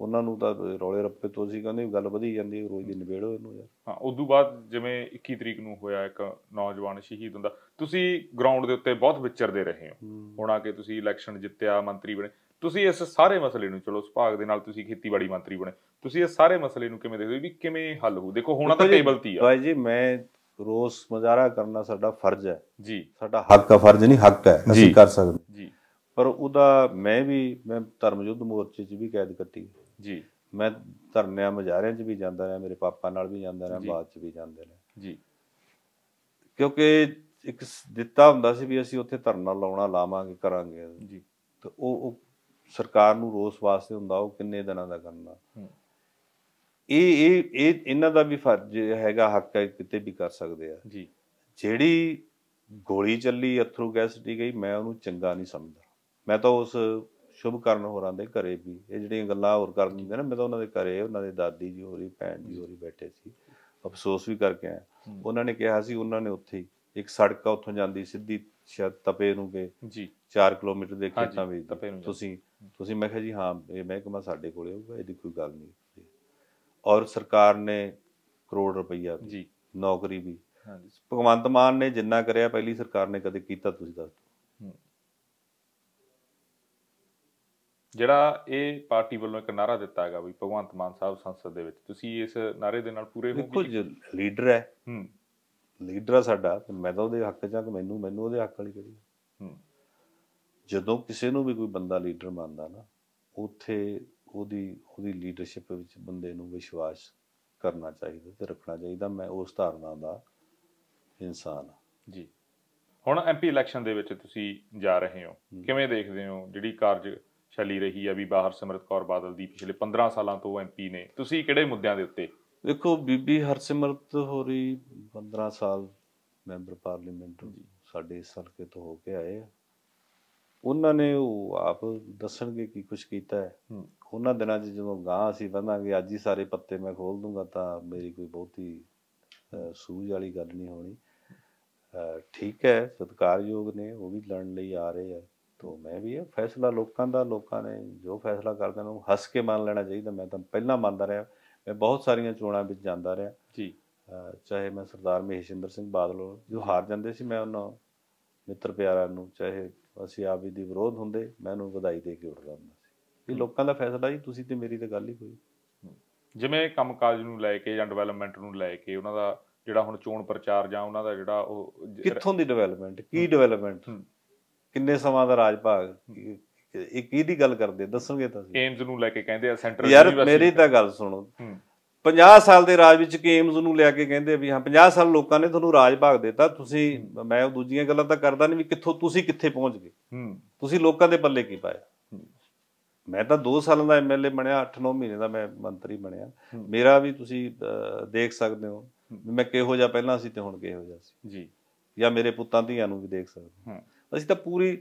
ਉਹਨਾਂ ਨੂੰ ਤਾਂ ਰੌਲੇ ਰੱਪੇ ਤੋਂ ਸੀ ਕਹਿੰਦੇ ਗੱਲ ਵਧੀ ਜਾਂਦੀ ਰੋਜ਼ ਦੀ ਨਿਬੇੜੋ ਇਹਨੂੰ ਯਾਰ ਹਾਂ ਉਸ ਤੋਂ ਬਾਅਦ ਜਿਵੇਂ 21 ਤਰੀਕ ਨੂੰ ਹੋਇਆ ਇੱਕ ਨੌਜਵਾਨ ਸ਼ਹੀਦ ਹੁੰਦਾ ਤੁਸੀਂ ਗਰਾਊਂਡ ਦੇ ਉੱਤੇ ਬਹੁਤ ਵਿਚਰਦੇ ਰਹੇ ਹੋ ਹੁਣ ਆ ਕੇ ਤੁਸੀਂ ਇਲੈਕਸ਼ਨ ਜਿੱਤਿਆ ਮੰਤਰੀ ਬਣੇ ਤੁਸੀਂ ਇਸ ਸਾਰੇ ਮਸਲੇ ਨੂੰ ਚਲੋ ਸੁਭਾਗ ਦੇ ਨਾਲ ਤੁਸੀਂ ਖੇਤੀਬਾੜੀ ਮੰਤਰੀ ਬਣੇ ਤੁਸੀਂ ਇਹ ਸਾਰੇ ਮਸਲੇ ਨੂੰ ਕਿਵੇਂ ਦੇਖਦੇ ਹੋ ਵੀ ਕਿਵੇਂ ਹੱਲ ਹੋ ਦੇਖੋ ਹੋਣਾ ਤਾਂ ਟੇਬਲ ਤੇ ਆ ਭਾਈ ਜੀ ਮੈਂ ਰੋਸ ਮਜ਼ਾਰਾ ਕਰਨਾ ਸਾਡਾ ਫਰਜ਼ ਹੈ ਜੀ ਸਾਡਾ ਹੱਕ ਹੈ ਫਰਜ਼ ਨਹੀਂ ਹੱਕ ਹੈ ਅਸੀਂ ਕਰ ਸਕਦੇ ਜੀ ਪਰ ਉਹਦਾ ਮੈਂ ਵੀ ਮੈਂ ਧਰਮ ਯੁੱਧ ਮੋਰਚੇ 'ਚ ਵੀ ਕੈਦ ਕੱਟੀ ਜੀ ਮੈਂ ਧਰਨਿਆਂ ਮਜ਼ਾਰਿਆਂ 'ਚ ਵੀ ਜਾਂਦਾ ਰਿਹਾ ਮੇਰੇ ਪਾਪਾ ਨਾਲ ਵੀ ਜਾਂਦਾ ਰਿਹਾ ਬਾਅਦ 'ਚ ਵੀ ਜਾਂਦੇ ਨੇ ਜੀ ਕਿਉਂਕਿ ਇੱਕ ਦਿੱਤਾ ਹੁੰਦਾ ਸੀ ਵੀ ਅਸੀਂ ਉੱਥੇ ਧਰਨਾ ਲਾਉਣਾ ਲਾਵਾਂਗੇ ਕਰਾਂਗੇ ਜੀ ਤੇ ਉਹ ਸਰਕਾਰ ਨੂੰ ਰੋਸ ਵਾਸਤੇ ਹੁੰਦਾ ਉਹ ਕਿੰਨੇ ਦਿਨਾਂ ਦਾ ਕਰਨਾ ਇਹ ਇਹ ਇਹ ਇਹਨਾਂ ਦਾ ਵੀ ਫਰਜ਼ ਹੈਗਾ ਹੱਕ ਹੈ ਕਿਤੇ ਵੀ ਕਰ ਸਕਦੇ ਆ ਜੀ ਜਿਹੜੀ ਗੋਲੀ ਚੱਲੀ ਅਥਰੂ ਗੈਸ ਦੀ ਗਈ ਮੈਂ ਉਹਨੂੰ ਚੰਗਾ ਨਹੀਂ ਸਮਝਦਾ ਮੈਂ ਤਾਂ ਉਸ ਸ਼ੁਭ ਕਰਨ ਹੋਰਾਂ ਦੇ ਘਰੇ ਵੀ ਇਹ ਜਿਹੜੀਆਂ ਗੱਲਾਂ ਹੋਰ ਕਰਨੀਆਂ ਨੇ ਮੈਂ ਤਾਂ ਉਹਨਾਂ ਦੇ ਘਰੇ ਉਹਨਾਂ ਦੇ ਦਾਦੀ ਜੀ ਹੋਰੀ ਭੈਣ ਜੀ ਹੋਰੀ ਬੈਠੇ ਸੀ ਅਫਸੋਸ ਵੀ ਕਰਕੇ ਆਇਆ ਉਹਨਾਂ ਨੇ ਕਿਹਾ ਸੀ ਉਹਨਾਂ ਨੇ ਉੱਥੇ ਇੱਕ ਸੜਕ ਆ ਉੱਥੋਂ ਜਾਂਦੀ ਸਿੱਧੀ ਸ਼ਾਇਦ ਤਪੇ ਨੂੰ ਗਏ ਜੀ 4 ਕਿਲੋਮੀਟਰ ਦੇ ਖੇਤਾਂ ਵਿੱਚ ਤੁਸੀਂ ਤੁਸੀਂ ਮੈਂ ਕਿਹਾ ਜੀ ਹਾਂ ਇਹ ਮਹਿਕਮਾ ਸਾਡੇ ਕੋਲੇ ਹੋਊਗਾ ਇਹਦੀ ਕੋਈ ਗੱਲ ਨਹੀਂ ਔਰ ਸਰਕਾਰ ਨੇ ਕਰੋੜ ਰੁਪਈਆ ਜੀ ਨੌਕਰੀ ਵੀ ਹਾਂਜੀ ਭਗਵੰਤ ਮਾਨ ਨੇ ਜਿੰਨਾ ਕਰਿਆ ਪਹਿਲੀ ਸਰਕਾਰ ਨੇ ਕਦੇ ਕੀਤਾ ਤੁਸੀਂ ਦੱਸ ਜਿਹੜਾ ਇਹ ਪਾਰਟੀ ਵੱਲੋਂ ਇੱਕ ਨਾਰਾ ਦਿੱਤਾ ਹੈਗਾ ਵੀ ਭਗਵੰਤ ਮਾਨ ਸਾਹਿਬ ਸੰਸਦ ਦੇ ਵਿੱਚ ਤੁਸੀਂ ਇਸ ਨਾਰੇ ਦੇ ਨਾਲ ਪੂਰੇ ਹੋ ਕੁਝ ਲੀਡਰ ਹੈ ਹੂੰ ਲੀਡਰ ਆ ਸਾਡਾ ਮੈਂ ਤਾਂ ਉਹਦੇ ਹੱਕ ਕਿ ਮੈਨੂੰ ਮੈਨੂੰ ਉਹਦੇ ਹੱਕ ਵਾਲੀ ਕਿਹੜੀ ਹੂੰ ਜਦੋਂ ਕਿਸੇ ਨੂੰ ਵੀ ਕੋਈ ਬੰਦਾ ਲੀਡਰ ਮੰਨਦਾ ਨਾ ਉਥੇ ਉਹਦੀ ਉਹਦੀ ਲੀਡਰਸ਼ਿਪ ਵਿੱਚ ਬੰਦੇ ਨੂੰ ਵਿਸ਼ਵਾਸ ਕਰਨਾ ਚਾਹੀਦਾ ਤੇ ਰੱਖਣਾ ਚਾਹੀਦਾ ਮੈਂ ਉਸ ਧਾਰਨਾ ਦਾ ਇਨਸਾਨ ਜੀ ਹੁਣ ਐਮਪੀ ਇਲੈਕਸ਼ਨ ਦੇ ਵਿੱਚ ਤੁਸੀਂ ਜਾ ਰਹੇ ਹੋ ਕਿਵੇਂ ਦੇਖਦੇ ਹੋ ਜਿਹੜੀ ਕਾਰਜ ਚੱਲੀ ਰਹੀ ਹੈ ਵੀ ਬਾਹਰ ਸਿਮਰਤ ਕੌਰ ਬਾਦਲ ਦੀ ਪਿਛਲੇ 15 ਸਾਲਾਂ ਤੋਂ ਐਮਪੀ ਨੇ ਤੁਸੀਂ ਕਿਹੜੇ ਮੁੱਦਿਆਂ ਦੇ ਉੱਤੇ ਦੇਖੋ ਬੀਬੀ ਹਰਸਿਮਰਤ ਹੋਰੀ 15 ਸਾਲ ਮੈਂਬਰ ਪਾਰਲੀਮੈਂਟ ਸਾਡੇ ਸਰਕੇ ਤੋਂ ਹੋ ਕੇ ਆਏ ਉਹਨਾਂ ਨੇ ਉਹ ਆਪ ਦੱਸਣਗੇ ਕੀ ਕੁਝ ਕੀਤਾ ਹੈ ਉਹਨਾਂ ਦਿਨਾਂ 'ਚ ਜਦੋਂ ਗਾਂ ਅਸੀਂ ਬੰਨਾਂਗੇ ਅੱਜ ਹੀ ਸਾਰੇ ਪੱਤੇ ਮੈਂ ਖੋਲ ਦੂੰਗਾ ਤਾਂ ਮੇਰੀ ਕੋਈ ਬਹੁਤੀ ਸੂਝ ਵਾਲੀ ਗੱਲ ਨਹੀਂ ਹੋਣੀ ਠੀਕ ਹੈ ਸਤਕਾਰਯੋਗ ਨੇ ਉਹ ਵੀ ਲੜਨ ਲਈ ਆ ਰਹੇ ਆ ਤੋਂ ਮੈਂ ਵੀ ਇਹ ਫੈਸਲਾ ਲੋਕਾਂ ਦਾ ਲੋਕਾਂ ਨੇ ਜੋ ਫੈਸਲਾ ਕਰਦੇ ਨੇ ਉਹ ਹੱਸ ਕੇ ਮੰਨ ਲੈਣਾ ਚਾਹੀਦਾ ਮੈਂ ਤਾਂ ਪਹਿਲਾਂ ਮੰਨਦਾ ਰਿਹਾ ਮੈਂ ਬਹੁਤ ਸਾਰੀਆਂ ਚੋਣਾਂ ਵਿੱਚ ਜਾਂਦਾ ਰਿਹਾ ਜੀ ਚਾਹੇ ਮੈਂ ਸਰਦਾਰ ਮਹੇਸ਼ਿੰਦਰ ਸਿੰਘ ਬਾਦਲ ਜੋ ਹਾਰ ਜਾਂਦੇ ਸੀ ਮੈਂ ਉਹਨਾਂ ਮਿੱਤਰ ਪਿਆਰਾਂ ਨੂੰ ਚਾਹੇ ਅਸੀਂ ਆਪ ਵੀ ਦੀ ਵਿਰੋਧ ਹੁੰਦੇ ਮੈਂ ਉਹਨੂੰ ਵਧਾਈ ਦੇ ਕੇ ਉੱਠਦਾ ਹੁੰਦਾ ਇਹ ਲੋਕਾਂ ਦਾ ਫੈਸਲਾ ਜੀ ਤੁਸੀਂ ਤੇ ਮੇਰੀ ਤਾਂ ਗੱਲ ਹੀ ਕੋਈ ਜਿਵੇਂ ਕੰਮਕਾਜ ਨੂੰ ਲੈ ਕੇ ਜਾਂ ਡਿਵੈਲਪਮੈਂਟ ਨੂੰ ਲੈ ਕੇ ਉਹਨਾਂ ਦਾ ਜਿਹੜਾ ਹੁਣ ਚੋਣ ਪ੍ਰਚਾਰ ਜਾਂ ਉਹਨਾਂ ਦਾ ਜਿਹੜਾ ਉਹ ਕਿੱਥੋਂ ਦੀ ਡਿਵੈਲਪਮੈਂਟ ਕੀ ਡਿਵੈਲਪਮੈਂਟ ਕਿੰਨੇ ਸਮਾਂ ਦਾ ਰਾਜ ਭਾਗ ਇਹ ਕੀ ਦੀ ਗੱਲ ਕਰਦੇ ਦੱਸੋਗੇ ਤੁਸੀਂ ਏਮਸ ਨੂੰ ਲੈ ਕੇ ਕਹਿੰਦੇ ਆ ਸੈਂਟਰ ਯਾਰ ਮੇਰੀ ਤਾਂ ਗੱਲ ਸੁਣੋ 50 ਸਾਲ ਦੇ ਰਾਜ ਵਿੱਚ ਕੇਮਸ ਨੂੰ ਲਿਆ ਕੇ ਕਹਿੰਦੇ ਵੀ ਹਾਂ 50 ਸਾਲ ਲੋਕਾਂ ਨੇ ਤੁਹਾਨੂੰ ਰਾਜ ਭਾਗ ਦਿੱਤਾ ਤੁਸੀਂ ਮੈਂ ਉਹ ਦੂਜੀਆਂ ਗੱਲਾਂ ਤਾਂ ਕਰਦਾ ਨਹੀਂ ਵੀ ਕਿੱਥੋਂ ਤੁਸੀਂ ਕਿੱਥੇ ਪਹੁੰਚ ਗਏ ਤੁਸੀਂ ਲੋਕਾਂ ਦੇ ਪੱਲੇ ਕੀ ਪਾਇਆ ਮੈਂ ਤਾਂ 2 ਸਾਲਾਂ ਦਾ ਐਮਐਲਏ ਬਣਿਆ 8-9 ਮਹੀਨੇ ਦਾ ਮੈਂ ਮੰਤਰੀ ਬਣਿਆ ਮੇਰਾ ਵੀ ਤੁਸੀਂ ਦੇਖ ਸਕਦੇ ਹੋ ਮੈਂ ਕਿਹੋ ਜਿਹਾ ਪਹਿਲਾਂ ਸੀ ਤੇ ਹੁਣ ਕਿਹੋ ਜਿਹਾ ਸੀ ਜੀ ਜਾਂ ਮੇਰੇ ਪੁੱਤਾਂ ਧੀਆਂ ਨੂੰ ਵੀ ਦੇਖ ਸਕਦੇ ਅਸੀਂ ਤਾਂ ਪੂਰੀ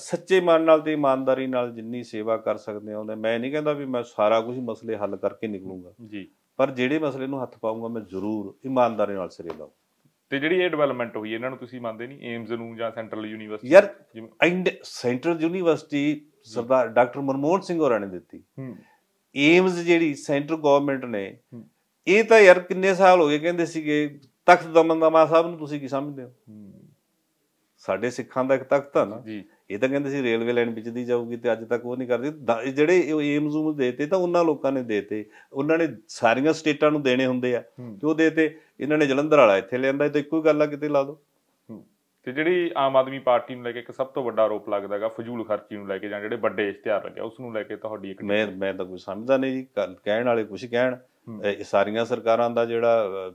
ਸੱਚੇ ਮਨ ਨਾਲ ਤੇ ਇਮਾਨਦਾਰੀ ਨਾਲ ਜਿੰਨੀ ਸੇਵਾ ਕਰ ਸਕਦੇ ਹਾਂ ਉਹਨੇ ਮੈਂ ਨਹੀਂ ਕਹਿੰਦਾ ਵੀ ਮੈਂ ਸਾਰਾ ਕੁਝ ਮਸਲੇ ਹੱਲ ਕਰਕੇ ਨਿਕਲੂੰਗਾ ਜੀ ਪਰ ਜਿਹੜੇ ਮਸਲੇ ਨੂੰ ਹੱਥ ਪਾਉਂਗਾ ਮੈਂ ਜ਼ਰੂਰ ਇਮਾਨਦਾਰੀ ਨਾਲ ਸਿਰੇ ਲਾਉਂਗਾ ਤੇ ਜਿਹੜੀ ਇਹ ਡਿਵੈਲਪਮੈਂਟ ਹੋਈ ਇਹਨਾਂ ਨੂੰ ਤੁਸੀਂ ਮੰਨਦੇ ਨਹੀਂ ਏਮਜ਼ ਨੂੰ ਜਾਂ ਸੈਂਟਰਲ ਯੂਨੀਵਰਸਿਟੀ ਯਾਰ ਸੈਂਟਰਲ ਯੂਨੀਵਰਸਿਟੀ ਸਰਦਾਰ ਡਾਕਟਰ ਮਨਮੋਹਨ ਸਿੰਘ ਹੋਰਾਂ ਨੇ ਦਿੱਤੀ ਏਮਸ ਜਿਹੜੀ ਸੈਂਟਰ ਗਵਰਨਮੈਂਟ ਨੇ ਇਹ ਤਾਂ ਯਾਰ ਕਿੰਨੇ ਸਾਲ ਹੋ ਗਏ ਕਹਿੰਦੇ ਸੀਗੇ ਤਖਤ ਦਮਨਦਮਾ ਸਾਹਿਬ ਨੂੰ ਤੁਸੀਂ ਕੀ ਸਮਝਦੇ ਹੋ ਸਾਡੇ ਸਿੱਖਾਂ ਦਾ ਇੱਕ ਤਖਤ ਆ ਨਾ ਇਹ ਤਾਂ ਕਹਿੰਦੇ ਸੀ ਰੇਲਵੇ ਲਾਈਨ ਵਿੱਚ ਦੀ ਜਾਊਗੀ ਤੇ ਅੱਜ ਤੱਕ ਉਹ ਨਹੀਂ ਕਰਦੇ ਜਿਹੜੇ ਏਮਸ ਨੂੰ ਦੇਤੇ ਤਾਂ ਉਹਨਾਂ ਲੋਕਾਂ ਨੇ ਦੇਤੇ ਉਹਨਾਂ ਨੇ ਸਾਰੀਆਂ ਸਟੇਟਾਂ ਨੂੰ ਦੇਣੇ ਹੁੰਦੇ ਆ ਤੇ ਉਹ ਦੇਤੇ ਇਹਨਾਂ ਨੇ ਜਲੰਧਰ ਵਾਲਾ ਇੱਥੇ ਲਿਆਂਦਾ ਇਹ ਤਾਂ ਇੱਕੋ ਹੀ ਗੱਲ ਆ ਕਿਤੇ ਲਾ ਦੋ ਤੇ ਜਿਹੜੀ ਆਮ ਆਦਮੀ ਪਾਰਟੀ ਨੂੰ ਲੈ ਕੇ ਇੱਕ ਸਭ ਤੋਂ ਵੱਡਾ ਆਰੋਪ ਹੈਗਾ ਫਜ਼ੂਲ ਖਰਚੀ ਨੂੰ ਲੈ ਕੇ ਜਾਂ ਜਿਹੜੇ ਵੱਡੇ ਇਸ਼ਤਿਹਾਰ ਲੱਗਿਆ ਉਸ ਨੂੰ ਲੈ ਕੇ ਤੁਹਾਡੀ ਇੱਕ ਮੈਂ ਮੈਂ ਤਾਂ ਕੁਝ ਸਮਝਦਾ ਨਹੀਂ ਜੀ ਕਹਿਣ ਵਾਲੇ ਕੁਝ ਕਹਿਣ ਇਹ ਸਾਰੀਆਂ ਸਰਕਾਰਾਂ ਦਾ ਜਿਹੜਾ